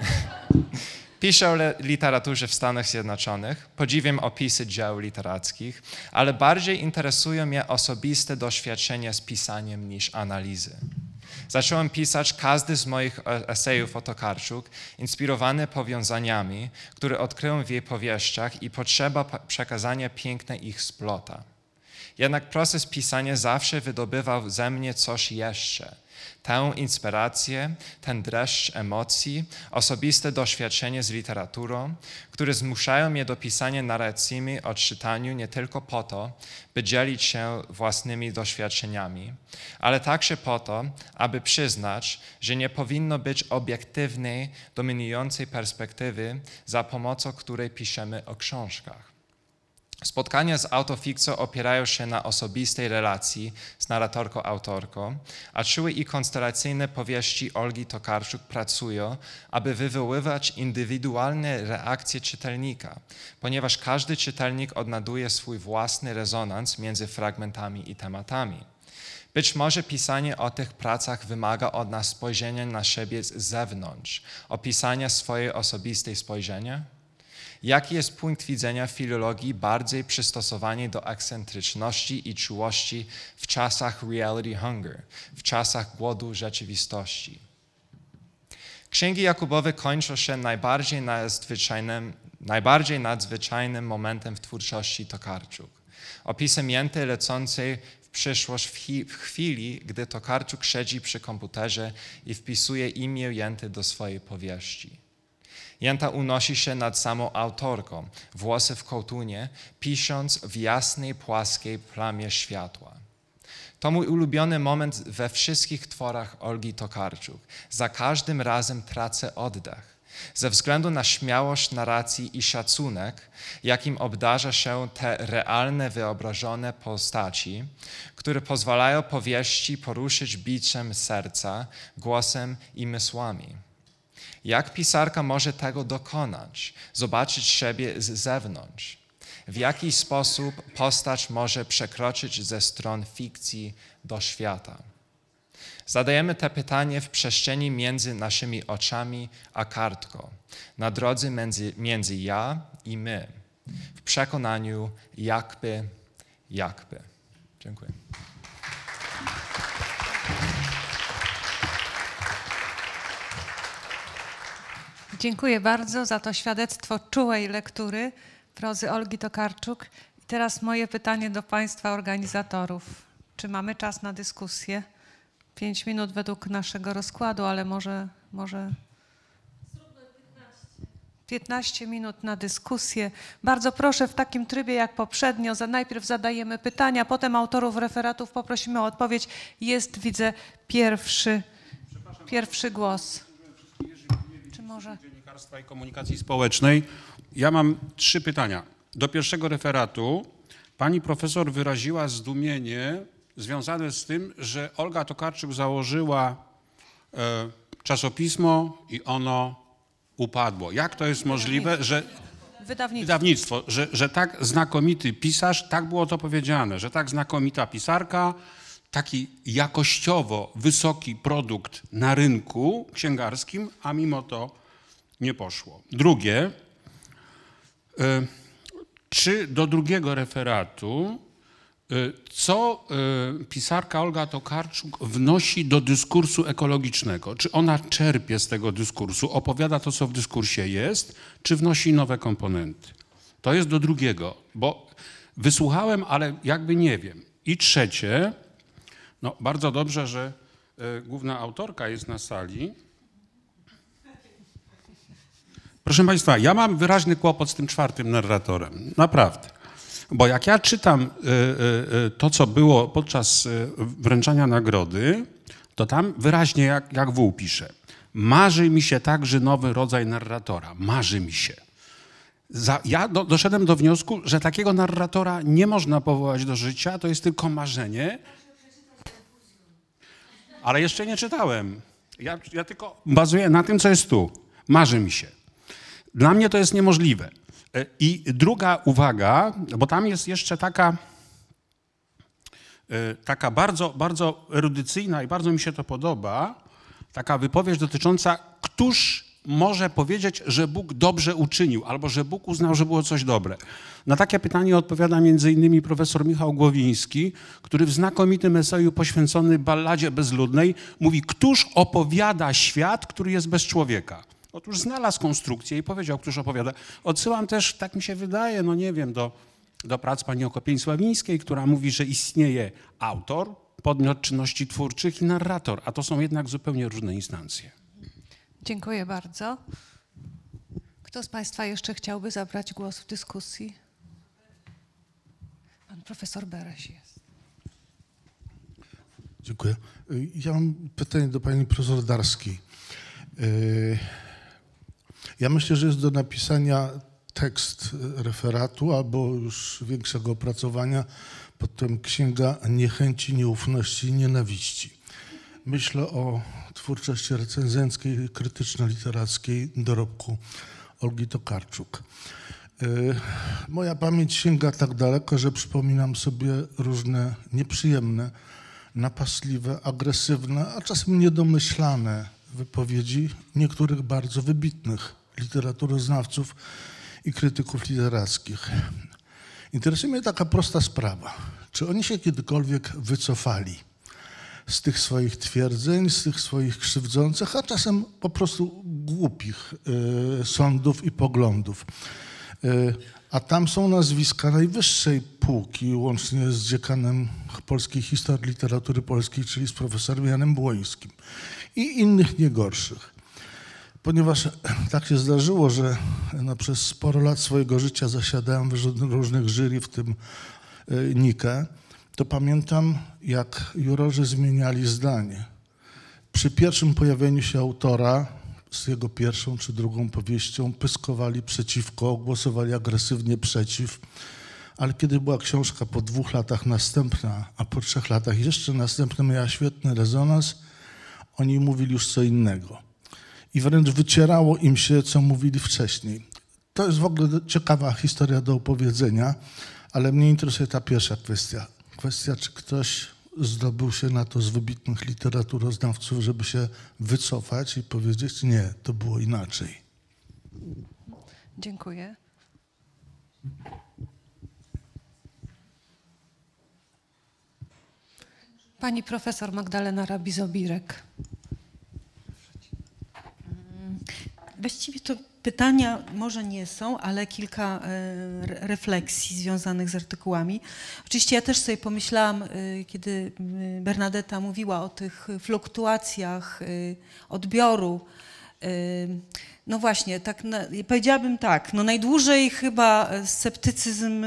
Pisze o literaturze w Stanach Zjednoczonych, podziwiam opisy dzieł literackich, ale bardziej interesują mnie osobiste doświadczenia z pisaniem niż analizy. Zacząłem pisać każdy z moich e- esejów o Tokarczuk, inspirowany powiązaniami, które odkryłem w jej powieściach i potrzeba przekazania piękne ich splota. Jednak proces pisania zawsze wydobywał ze mnie coś jeszcze, tę inspirację, ten dreszcz emocji, osobiste doświadczenie z literaturą, które zmuszają mnie do pisania narracji o czytaniu nie tylko po to, by dzielić się własnymi doświadczeniami, ale także po to, aby przyznać, że nie powinno być obiektywnej, dominującej perspektywy, za pomocą której piszemy o książkach. Spotkania z autofikcją opierają się na osobistej relacji z narratorką-autorką, a czuły i konstelacyjne powieści Olgi Tokarczuk pracują, aby wywoływać indywidualne reakcje czytelnika, ponieważ każdy czytelnik odnaduje swój własny rezonans między fragmentami i tematami. Być może pisanie o tych pracach wymaga od nas spojrzenia na siebie z zewnątrz, opisania swojej osobistej spojrzenia, Jaki jest punkt widzenia filologii bardziej przystosowany do ekscentryczności i czułości w czasach reality hunger, w czasach głodu rzeczywistości? Księgi Jakubowe kończą się najbardziej nadzwyczajnym, najbardziej nadzwyczajnym momentem w twórczości Tokarczuk. Opisem jęty lecącej w przyszłość w, chwili, gdy Tokarczuk siedzi przy komputerze i wpisuje imię jęty do swojej powieści. Janta unosi się nad samą autorką, włosy w kołtunie, pisząc w jasnej, płaskiej plamie światła. To mój ulubiony moment we wszystkich tworach Olgi Tokarczuk. Za każdym razem tracę oddech. Ze względu na śmiałość narracji i szacunek, jakim obdarza się te realne, wyobrażone postaci, które pozwalają powieści poruszyć biciem serca, głosem i mysłami. Jak pisarka może tego dokonać, zobaczyć siebie z zewnątrz? W jaki sposób postać może przekroczyć ze stron fikcji do świata? Zadajemy te pytanie w przestrzeni między naszymi oczami a kartką, na drodze między, między ja i my, w przekonaniu jakby, jakby. Dziękuję. Dziękuję bardzo za to świadectwo czułej lektury prozy Olgi Tokarczuk. I teraz moje pytanie do Państwa organizatorów. Czy mamy czas na dyskusję? Pięć minut według naszego rozkładu, ale może... może... 15 minut na dyskusję. Bardzo proszę w takim trybie jak poprzednio. Za, najpierw zadajemy pytania, potem autorów referatów poprosimy o odpowiedź. Jest, widzę, pierwszy, pierwszy głos może... Dziennikarstwa i Komunikacji Społecznej. Ja mam trzy pytania. Do pierwszego referatu pani profesor wyraziła zdumienie związane z tym, że Olga Tokarczyk założyła e, czasopismo i ono upadło. Jak to jest możliwe, że... Wydawnictwo. Wydawnictwo, że, że tak znakomity pisarz, tak było to powiedziane, że tak znakomita pisarka, taki jakościowo wysoki produkt na rynku księgarskim, a mimo to nie poszło. Drugie, e, czy do drugiego referatu, e, co e, pisarka Olga Tokarczuk wnosi do dyskursu ekologicznego? Czy ona czerpie z tego dyskursu, opowiada to, co w dyskursie jest, czy wnosi nowe komponenty? To jest do drugiego, bo wysłuchałem, ale jakby nie wiem. I trzecie, no bardzo dobrze, że główna autorka jest na sali. Proszę Państwa, ja mam wyraźny kłopot z tym czwartym narratorem. Naprawdę. Bo jak ja czytam y, y, y, to, co było podczas wręczania nagrody, to tam wyraźnie jak, jak wół pisze. Marzy mi się także nowy rodzaj narratora. Marzy mi się. Za, ja do, doszedłem do wniosku, że takiego narratora nie można powołać do życia, to jest tylko marzenie. Ale jeszcze nie czytałem. Ja, ja tylko bazuję na tym, co jest tu. Marzy mi się. Dla mnie to jest niemożliwe. E, I druga uwaga, bo tam jest jeszcze taka, e, taka bardzo, bardzo erudycyjna i bardzo mi się to podoba, taka wypowiedź dotycząca, któż może powiedzieć, że Bóg dobrze uczynił, albo że Bóg uznał, że było coś dobre. Na takie pytanie odpowiada między innymi profesor Michał Głowiński, który w znakomitym eseju poświęcony balladzie bezludnej mówi, któż opowiada świat, który jest bez człowieka. Otóż znalazł konstrukcję i powiedział, któż opowiada. Odsyłam też, tak mi się wydaje, no nie wiem, do, do prac pani Okopień-Sławińskiej, która mówi, że istnieje autor, podmiot czynności twórczych i narrator, a to są jednak zupełnie różne instancje. Dziękuję bardzo. Kto z Państwa jeszcze chciałby zabrać głos w dyskusji? Pan profesor Beres jest. Dziękuję. Ja mam pytanie do pani profesor darski y, ja myślę, że jest do napisania tekst referatu albo już większego opracowania pod tym Księga Niechęci, Nieufności i Nienawiści. Myślę o twórczości recenzenckiej, krytyczno-literackiej dorobku Olgi Tokarczuk. E, moja pamięć sięga tak daleko, że przypominam sobie różne nieprzyjemne, napastliwe, agresywne, a czasem niedomyślane wypowiedzi niektórych bardzo wybitnych literaturoznawców i krytyków literackich. Interesuje mnie taka prosta sprawa. Czy oni się kiedykolwiek wycofali z tych swoich twierdzeń, z tych swoich krzywdzących, a czasem po prostu głupich y, sądów i poglądów? Y, a tam są nazwiska najwyższej półki, łącznie z dziekanem polskiej historii literatury polskiej, czyli z profesorem Janem Błońskim i innych niegorszych ponieważ tak się zdarzyło, że no, przez sporo lat swojego życia zasiadałem w różnych jury, w tym e, Nikę, to pamiętam, jak jurorzy zmieniali zdanie. Przy pierwszym pojawieniu się autora z jego pierwszą czy drugą powieścią pyskowali przeciwko, głosowali agresywnie przeciw, ale kiedy była książka po dwóch latach następna, a po trzech latach jeszcze następna miała świetny rezonans, oni mówili już co innego i wręcz wycierało im się, co mówili wcześniej. To jest w ogóle ciekawa historia do opowiedzenia, ale mnie interesuje ta pierwsza kwestia. Kwestia, czy ktoś zdobył się na to z wybitnych literaturoznawców, żeby się wycofać i powiedzieć, nie, to było inaczej. Dziękuję. Pani profesor Magdalena Rabizobirek. Właściwie to pytania może nie są, ale kilka e, refleksji związanych z artykułami. Oczywiście ja też sobie pomyślałam, e, kiedy e, Bernadetta mówiła o tych fluktuacjach odbioru. No właśnie, tak powiedziałabym tak, no najdłużej chyba sceptycyzm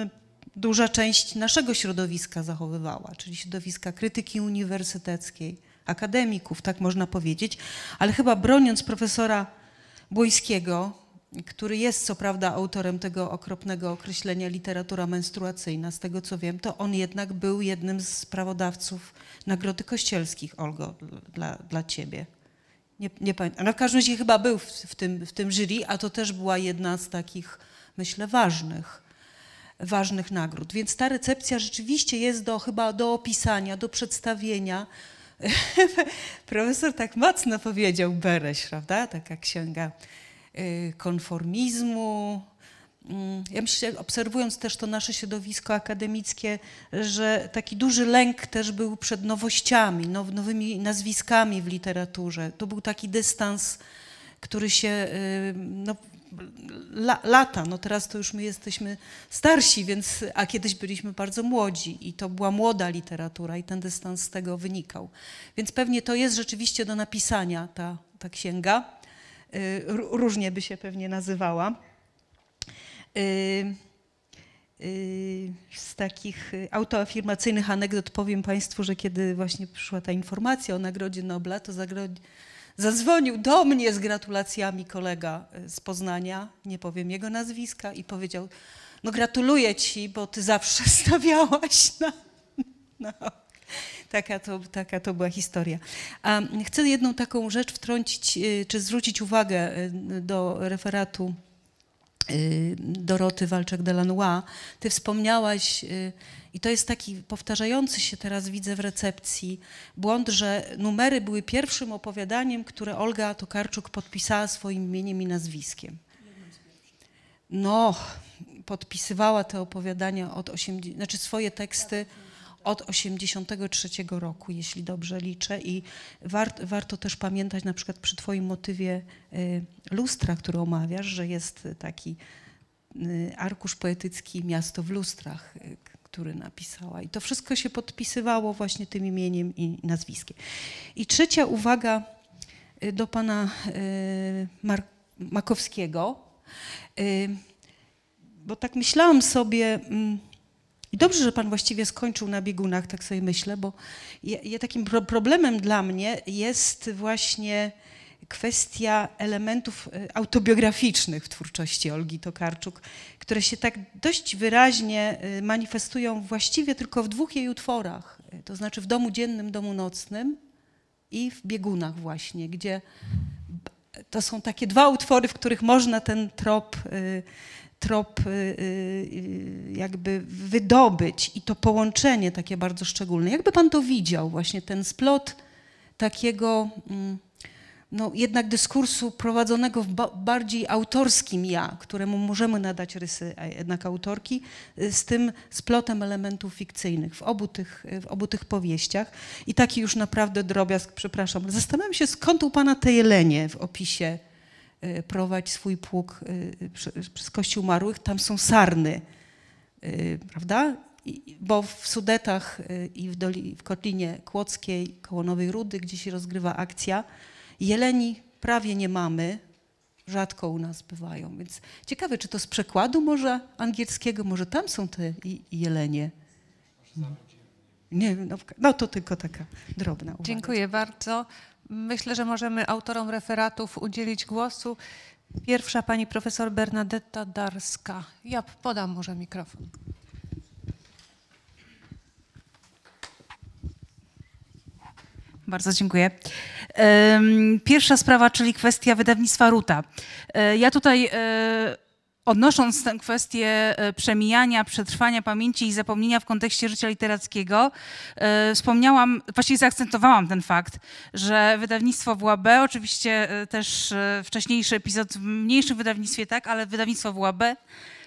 duża część naszego środowiska zachowywała, czyli środowiska krytyki uniwersyteckiej, akademików, tak można powiedzieć, ale chyba broniąc profesora Błońskiego, który jest co prawda autorem tego okropnego określenia literatura menstruacyjna, z tego co wiem, to on jednak był jednym z sprawodawców Nagrody Kościelskich, Olgo, dla, dla ciebie. Nie, nie pamiętam. No w każdym razie chyba był w, w, tym, w tym jury, a to też była jedna z takich, myślę, ważnych ważnych nagród. Więc ta recepcja rzeczywiście jest do, chyba do opisania, do przedstawienia, profesor tak mocno powiedział Bereś, prawda? Taka księga y, konformizmu. Mm, ja myślę, obserwując też to nasze środowisko akademickie, że taki duży lęk też był przed nowościami, nowymi nazwiskami w literaturze. To był taki dystans, który się y, no, la, lata. No teraz to już my jesteśmy starsi, więc, a kiedyś byliśmy bardzo młodzi i to była młoda literatura i ten dystans z tego wynikał. Więc pewnie to jest rzeczywiście do napisania ta, ta księga. Y, różnie by się pewnie nazywała. Y, y, z takich autoafirmacyjnych anegdot powiem Państwu, że kiedy właśnie przyszła ta informacja o Nagrodzie Nobla, to zagrodzie Zadzwonił do mnie z gratulacjami kolega e, z Poznania, nie powiem jego nazwiska, i powiedział: No, gratuluję ci, bo ty zawsze stawiałaś na. na. Taka, to, taka to była historia. A chcę jedną taką rzecz wtrącić, e, czy zwrócić uwagę e, do referatu Y, Doroty Walczek-Delanois, ty wspomniałaś, y, i to jest taki powtarzający się teraz widzę w recepcji błąd, że numery były pierwszym opowiadaniem, które Olga Tokarczuk podpisała swoim imieniem i nazwiskiem. No, podpisywała te opowiadania od 80, znaczy swoje teksty. Tak, tak od 83 roku, jeśli dobrze liczę. I wart, warto też pamiętać na przykład przy Twoim motywie y, lustra, który omawiasz, że jest taki y, arkusz poetycki Miasto w lustrach, y, który napisała. I to wszystko się podpisywało właśnie tym imieniem i nazwiskiem. I trzecia uwaga do pana Mar Makowskiego, bo tak myślałam sobie mm, i dobrze, że Pan właściwie skończył na biegunach, tak sobie myślę, bo je, je takim pro problemem dla mnie jest właśnie kwestia elementów e, autobiograficznych w twórczości Olgi Tokarczuk, które się tak dość wyraźnie e, manifestują właściwie tylko w dwóch jej utworach, e, to znaczy w Domu Dziennym, Domu Nocnym i w Biegunach właśnie, gdzie to są takie dwa utwory, w których można ten trop trop y, y, y, jakby wydobyć i to połączenie takie bardzo szczególne. Jakby pan to widział, właśnie ten splot takiego mm, no, jednak dyskursu prowadzonego w bardziej autorskim ja, któremu możemy nadać rysy jednak autorki, z tym splotem elementów fikcyjnych w obu tych, w obu tych powieściach. I taki już naprawdę drobiazg, przepraszam, zastanawiam się skąd u pana te jelenie w opisie Y, prowadź swój pług y, przez Kościół Marłych, tam są sarny, y, prawda? Bo w Sudetach i w, Doli, w Kotlinie Kłodzkiej, koło Nowej Rudy, gdzie się rozgrywa akcja, jeleni prawie nie mamy, rzadko u nas bywają. Więc ciekawe, czy to z przekładu może angielskiego, może tam są te jelenie. Może nie nowka. No to tylko taka drobna uwaga. Dziękuję bardzo. Myślę, że możemy autorom referatów udzielić głosu. Pierwsza pani profesor Bernadetta Darska. Ja podam może mikrofon. Bardzo dziękuję. Pierwsza sprawa, czyli kwestia wydawnictwa Ruta. E, ja tutaj e, odnosząc tę kwestię e, przemijania, przetrwania pamięci i zapomnienia w kontekście życia literackiego, e, wspomniałam, właściwie zaakcentowałam ten fakt, że wydawnictwo WAB, oczywiście e, też wcześniejszy epizod w mniejszym wydawnictwie, tak, ale wydawnictwo WAB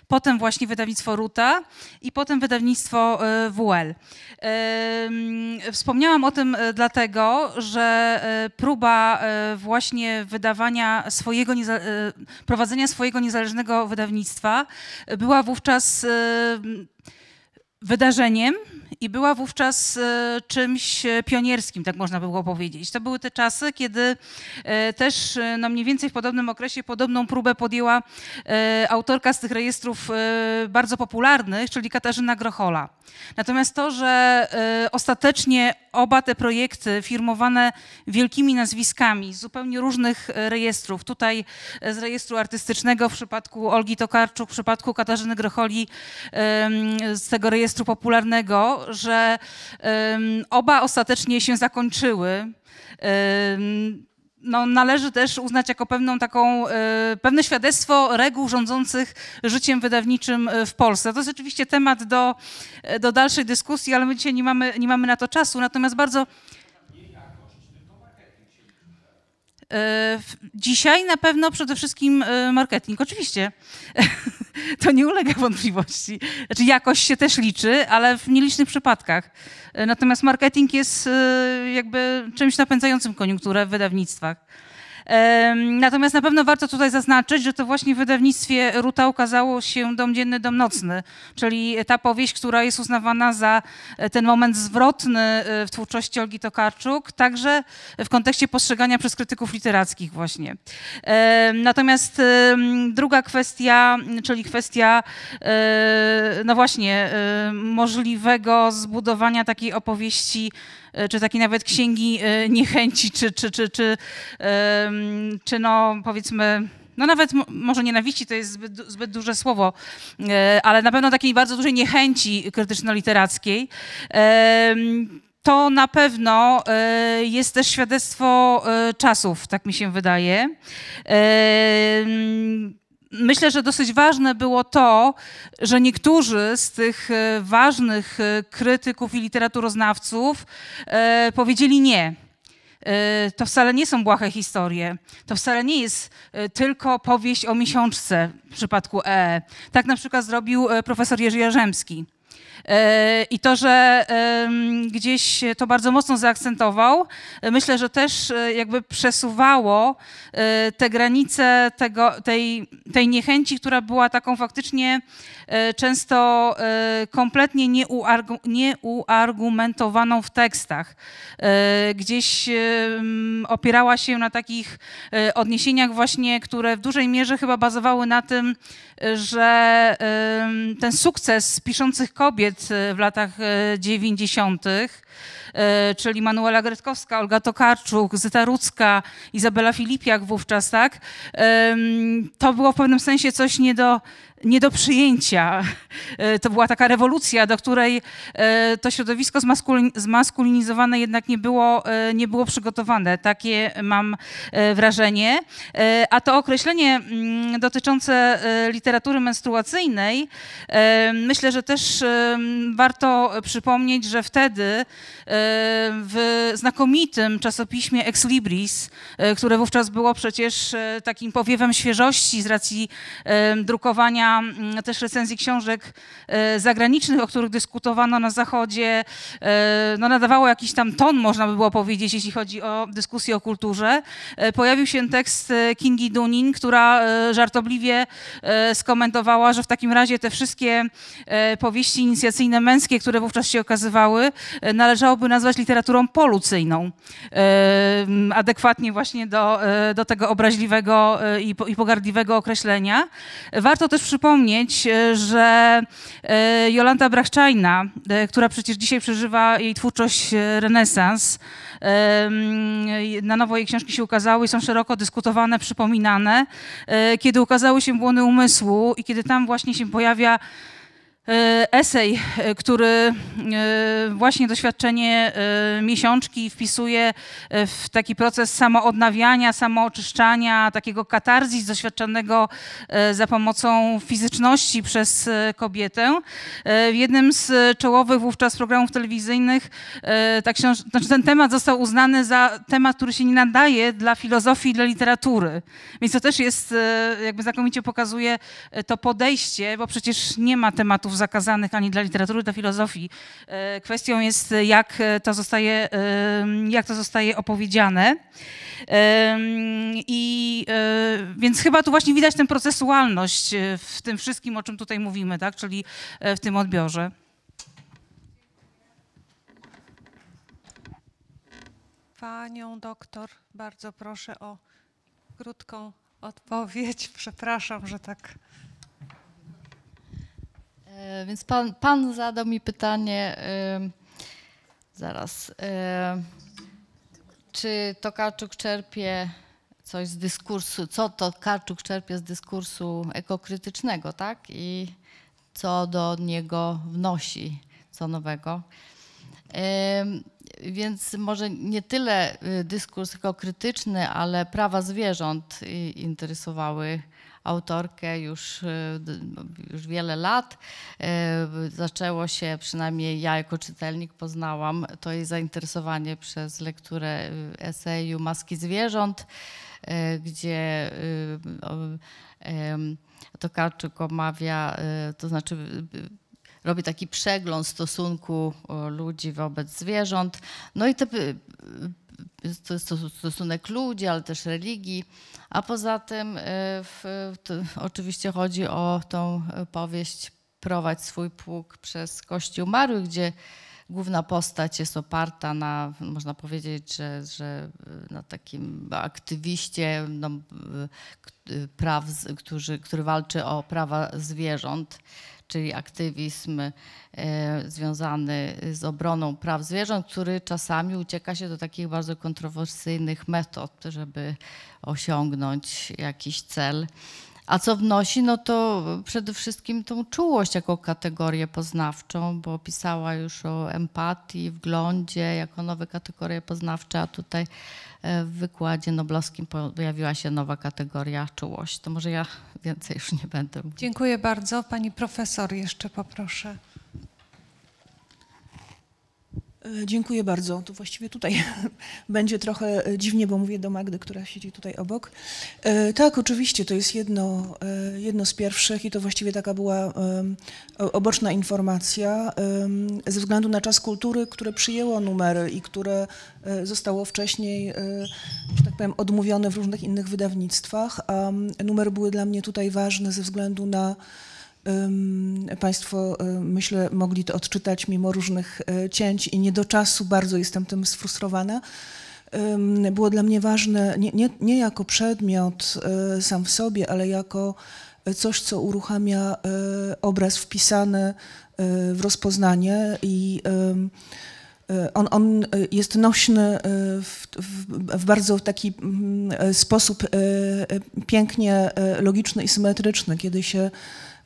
potem właśnie wydawnictwo Ruta i potem wydawnictwo y, WL. Wspomniałam o tym y, dlatego, że y, próba właśnie wydawania swojego, prowadzenia swojego niezależnego wydawnictwa była wówczas wydarzeniem i była wówczas e, czymś pionierskim, tak można było powiedzieć. To były te czasy, kiedy e, też e, no mniej więcej w podobnym okresie podobną próbę podjęła autorka z tych rejestrów bardzo popularnych, czyli Katarzyna Grochola. Natomiast to, że ostatecznie oba te projekty firmowane wielkimi nazwiskami z zupełnie różnych rejestrów, tutaj z rejestru artystycznego w przypadku Olgi Tokarczuk, w przypadku Katarzyny Grocholi z tego rejestru Orkiestru Popularnego, że oba ostatecznie się zakończyły no, należy też uznać jako pewną taką, e, pewne świadectwo reguł rządzących życiem wydawniczym e, w Polsce. To jest oczywiście temat do, e, do dalszej dyskusji, ale my dzisiaj nie mamy, nie mamy na to czasu. Natomiast bardzo E, dzisiaj na pewno przede wszystkim e, marketing. Oczywiście, to nie ulega wątpliwości. Znaczy jakość się też liczy, ale w nielicznych przypadkach. E, natomiast marketing jest jakby czymś napędzającym koniunkturę w wydawnictwach. Natomiast na pewno warto tutaj zaznaczyć, że to właśnie w wydawnictwie Ruta ukazało się Dom Dzienny, Dom Nocny, czyli ta powieść, która jest uznawana za e, ten moment zwrotny e, w twórczości Olgi Tokarczuk, także w kontekście postrzegania przez krytyków literackich właśnie. Natomiast druga kwestia, czyli kwestia e, no właśnie możliwego zbudowania takiej opowieści E, czy takiej nawet księgi e, niechęci, czy, czy, czy, czy, czy no powiedzmy no nawet może nienawiści to jest zbyt, zbyt, duże słowo, e, ale na pewno takiej bardzo dużej niechęci krytyczno-literackiej. To na pewno jest też świadectwo czasów, tak mi się wydaje Myślę, że dosyć ważne było to, że niektórzy z tych e, ważnych e, krytyków i literaturoznawców e, powiedzieli nie. To wcale nie są błahe historie. To wcale nie jest tylko powieść o miesiączce w przypadku E. Tak na przykład zrobił profesor Jerzy Jarzemski. E, I to, że gdzieś to bardzo mocno zaakcentował, e, myślę, że też e, jakby przesuwało te granice tego, tej, tej niechęci, która była taką faktycznie często kompletnie nieuargu, nieuargumentowaną w tekstach. Gdzieś opierała się na takich odniesieniach właśnie, które w dużej mierze chyba bazowały na tym, że ten sukces piszących kobiet, kobiet e, w latach 90., e, e, czyli Manuela Gretkowska, Olga Tokarczuk, Zyta Rudzka, Izabela Filipiak wówczas, tak? To było w pewnym sensie coś nie do nie do przyjęcia. E, to była taka rewolucja, do której e, to środowisko zmaskulinizowane jednak nie było, e, nie było przygotowane. Takie mam wrażenie. A to określenie mm, dotyczące literatury menstruacyjnej, myślę, że też warto przypomnieć, że wtedy w znakomitym czasopiśmie Ex Libris, które wówczas było przecież takim powiewem świeżości z racji drukowania Mm, też recenzji książek e, zagranicznych, o których dyskutowano na Zachodzie, e, no nadawało jakiś tam ton, można by było powiedzieć, jeśli chodzi o dyskusję o kulturze. E, pojawił się tekst Kingi Dunin, która żartobliwie skomentowała, że w takim razie te wszystkie powieści inicjacyjne męskie, które wówczas się okazywały, należałoby nazwać literaturą polucyjną, adekwatnie właśnie do, do tego obraźliwego i, i pogardliwego określenia. Warto też przy przypomnieć, e, że e, Jolanta Brachczajna, e, która przecież dzisiaj przeżywa jej twórczość renesans, na nowo jej książki się ukazały i są szeroko dyskutowane, przypominane. Kiedy ukazały się Błony Umysłu i kiedy tam właśnie się pojawia E, esej, e, który e, właśnie doświadczenie miesiączki wpisuje w taki proces samoodnawiania, samooczyszczania, takiego katarzis doświadczonego za pomocą fizyczności przez kobietę. W jednym z czołowych wówczas programów telewizyjnych ta książ- znaczy ten temat został uznany za temat, który się nie nadaje dla filozofii i dla literatury. Więc to też jest, jakby znakomicie pokazuje to podejście, bo przecież nie ma tematów zakazanych ani dla literatury, dla filozofii. E, kwestią jest, e, jak e, to zostaje, jak to zostaje opowiedziane. I więc chyba tu właśnie widać tę procesualność w tym wszystkim, o czym tutaj mówimy, tak? czyli w tym odbiorze. Panią doktor, bardzo proszę o krótką odpowiedź. Przepraszam, że tak E, więc pan, pan zadał mi pytanie, zaraz, czy Tokarczuk czerpie coś z dyskursu, co Tokarczuk czerpie z dyskursu ekokrytycznego, tak? I co do niego wnosi, co nowego. Więc może nie tyle y, dyskurs ekokrytyczny, ale prawa zwierząt interesowały autorkę już, y, już wiele lat. Y, zaczęło się, przynajmniej ja jako czytelnik poznałam to jej zainteresowanie przez lekturę y, eseju Maski zwierząt, gdzie Tokarczyk omawia, to znaczy robi taki przegląd stosunku ludzi wobec zwierząt. No i te stosunek ludzi, ale też religii. A poza tym y, w, oczywiście chodzi o tą powieść Prowadź swój pług przez kościół umarłych, gdzie główna postać jest oparta na, można powiedzieć, że, że y, na takim aktywiście no, y, praw, który, który walczy o prawa zwierząt czyli aktywizm e, związany z obroną praw zwierząt, który czasami ucieka się do takich bardzo kontrowersyjnych metod, żeby osiągnąć jakiś cel. A co wnosi, no to przede wszystkim tą czułość jako kategorię poznawczą, bo pisała już o empatii, wglądzie jako nowe kategorie poznawcze, a tutaj e, w wykładzie noblowskim pojawiła się nowa kategoria czułość. To może ja więcej już nie będę. Dziękuję bardzo. Pani profesor jeszcze poproszę. E, dziękuję bardzo. To właściwie tutaj będzie trochę e, dziwnie, bo mówię do Magdy, która siedzi tutaj obok. E, tak, oczywiście, to jest jedno, jedno z pierwszych i to właściwie taka była oboczna informacja ze względu na czas kultury, które przyjęło numery i które zostało wcześniej, że tak powiem, odmówione w różnych innych wydawnictwach, a numery były dla mnie tutaj ważne ze względu na Państwo, y, myślę, mogli to odczytać mimo różnych y, cięć i nie do czasu, bardzo jestem tym sfrustrowana. Było dla mnie ważne nie, nie, nie jako przedmiot y, sam w sobie, ale jako coś, co uruchamia obraz wpisany w rozpoznanie i on, on jest nośny w, w, w, bardzo taki mm, sposób pięknie logiczny i symetryczny, kiedy się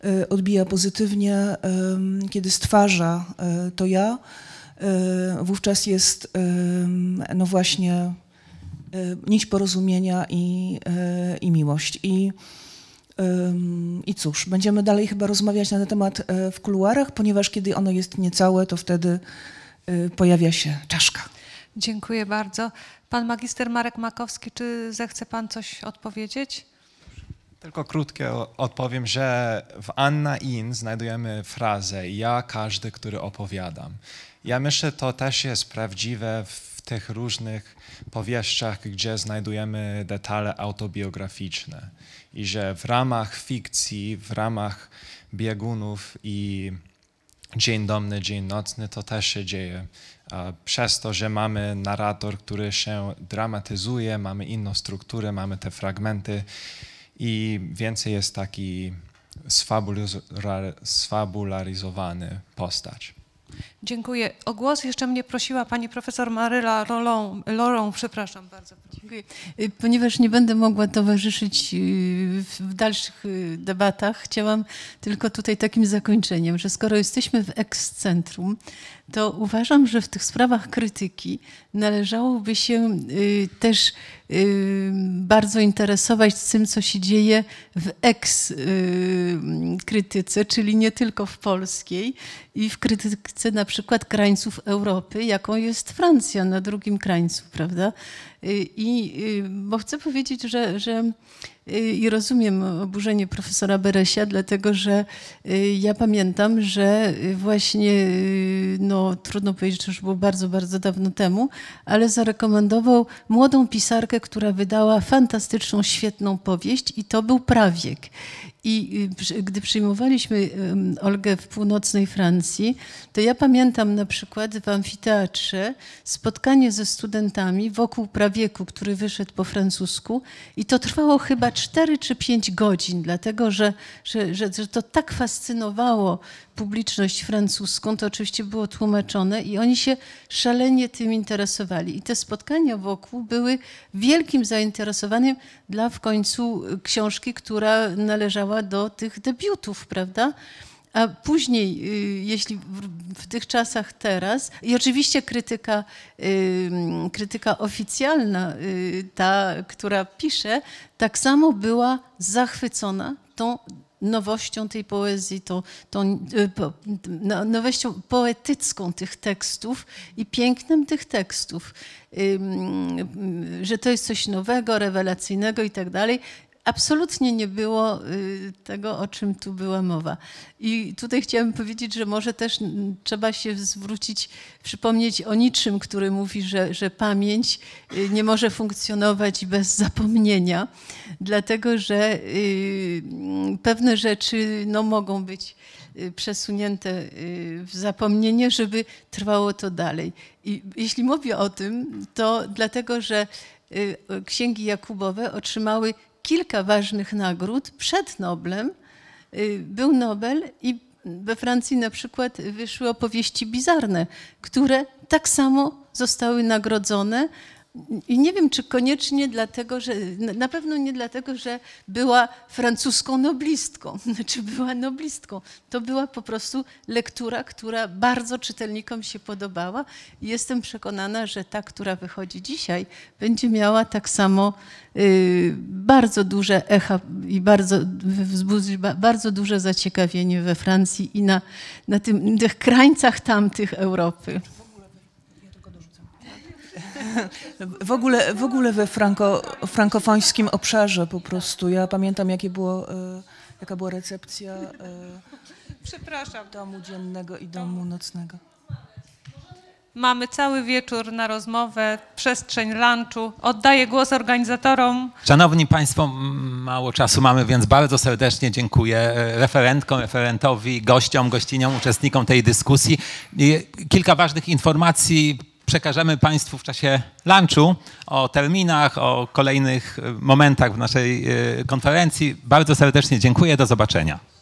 E, odbija pozytywnie, e, kiedy stwarza e, to ja, wówczas jest no właśnie nić porozumienia i, i miłość. I, i cóż, będziemy dalej chyba rozmawiać na ten temat w kuluarach, ponieważ kiedy ono jest niecałe, to wtedy pojawia się czaszka. Dziękuję bardzo. Pan magister Marek Makowski, czy zechce pan coś odpowiedzieć? Tylko krótkie odpowiem, że w Anna In znajdujemy frazę ja każdy, który opowiadam. Ja myślę, to też jest prawdziwe w tych różnych powieściach, gdzie znajdujemy detale autobiograficzne i że w ramach fikcji, w ramach biegunów i dzień domny, dzień nocny, to też się dzieje. Przez to, że mamy narrator, który się dramatyzuje, mamy inną strukturę, mamy te fragmenty i więcej jest taki sfabularyzowany postać. Dziękuję. O głos jeszcze mnie prosiła pani profesor Maryla Lorą, przepraszam bardzo. Dziękuję. Y, ponieważ nie będę mogła towarzyszyć y, w dalszych y, debatach, chciałam tylko tutaj takim zakończeniem, że skoro jesteśmy w ekscentrum, to uważam, że w tych sprawach krytyki należałoby się też bardzo interesować tym, co się dzieje w eks-krytyce, czyli nie tylko w polskiej i w krytyce na przykład krańców Europy, jaką jest Francja na drugim krańcu, prawda? Y, I y, bo chcę powiedzieć, że, że y, i rozumiem oburzenie profesora Beresia, dlatego że ja pamiętam, że właśnie, no trudno powiedzieć, że już było bardzo, bardzo dawno temu, ale zarekomendował młodą pisarkę, która wydała fantastyczną, świetną powieść i to był Prawiek. I y, gdy przyjmowaliśmy Olgę w północnej Francji, to ja pamiętam na przykład w amfiteatrze spotkanie ze studentami wokół prawieku, który wyszedł po francusku, i to trwało chyba 4 czy 5 godzin, dlatego że, że, że, że to tak fascynowało publiczność francuską, to oczywiście było tłumaczone i oni się szalenie tym interesowali. I te spotkania wokół były wielkim zainteresowaniem dla w końcu książki, która należała do tych debiutów, prawda? A później, y, jeśli w tych czasach teraz, i oczywiście krytyka, krytyka oficjalna, y, ta, która pisze, tak samo była zachwycona tą nowością tej poezji, tą, tą y, no, nowością poetycką tych tekstów i pięknem tych tekstów, że to jest coś nowego, rewelacyjnego i tak dalej absolutnie nie było y, tego, o czym tu była mowa. I tutaj chciałabym powiedzieć, że może też trzeba się zwrócić, przypomnieć o niczym, który mówi, że, że pamięć y, nie może funkcjonować bez zapomnienia, dlatego że y, pewne rzeczy no, mogą być przesunięte w zapomnienie, żeby trwało to dalej. I jeśli mówię o tym, to dlatego, że księgi Jakubowe otrzymały kilka ważnych nagród przed Noblem. Y, był Nobel i we Francji na przykład wyszły opowieści bizarne, które tak samo zostały nagrodzone, i nie wiem, czy koniecznie dlatego, że na pewno nie dlatego, że była francuską noblistką, czy znaczy, była noblistką. To była po prostu lektura, która bardzo czytelnikom się podobała i jestem przekonana, że ta, która wychodzi dzisiaj, będzie miała tak samo y, bardzo duże echa i bardzo, wzbudzi bardzo duże zaciekawienie we Francji i na, na tym, tych krańcach tamtych Europy. W ogóle, w ogóle we franko, frankofońskim obszarze po prostu. Ja pamiętam, jakie było, e, jaka była recepcja e, Przepraszam. domu dziennego i domu nocnego. Mamy cały wieczór na rozmowę, przestrzeń lunchu. Oddaję głos organizatorom. Szanowni Państwo, mało czasu mamy, więc bardzo serdecznie dziękuję e, referentkom, referentowi, gościom, gościniom, uczestnikom tej dyskusji. Kilka ważnych informacji przekażemy Państwu w czasie lunchu o terminach, o kolejnych e, momentach w naszej e, konferencji. Bardzo serdecznie dziękuję. Do zobaczenia.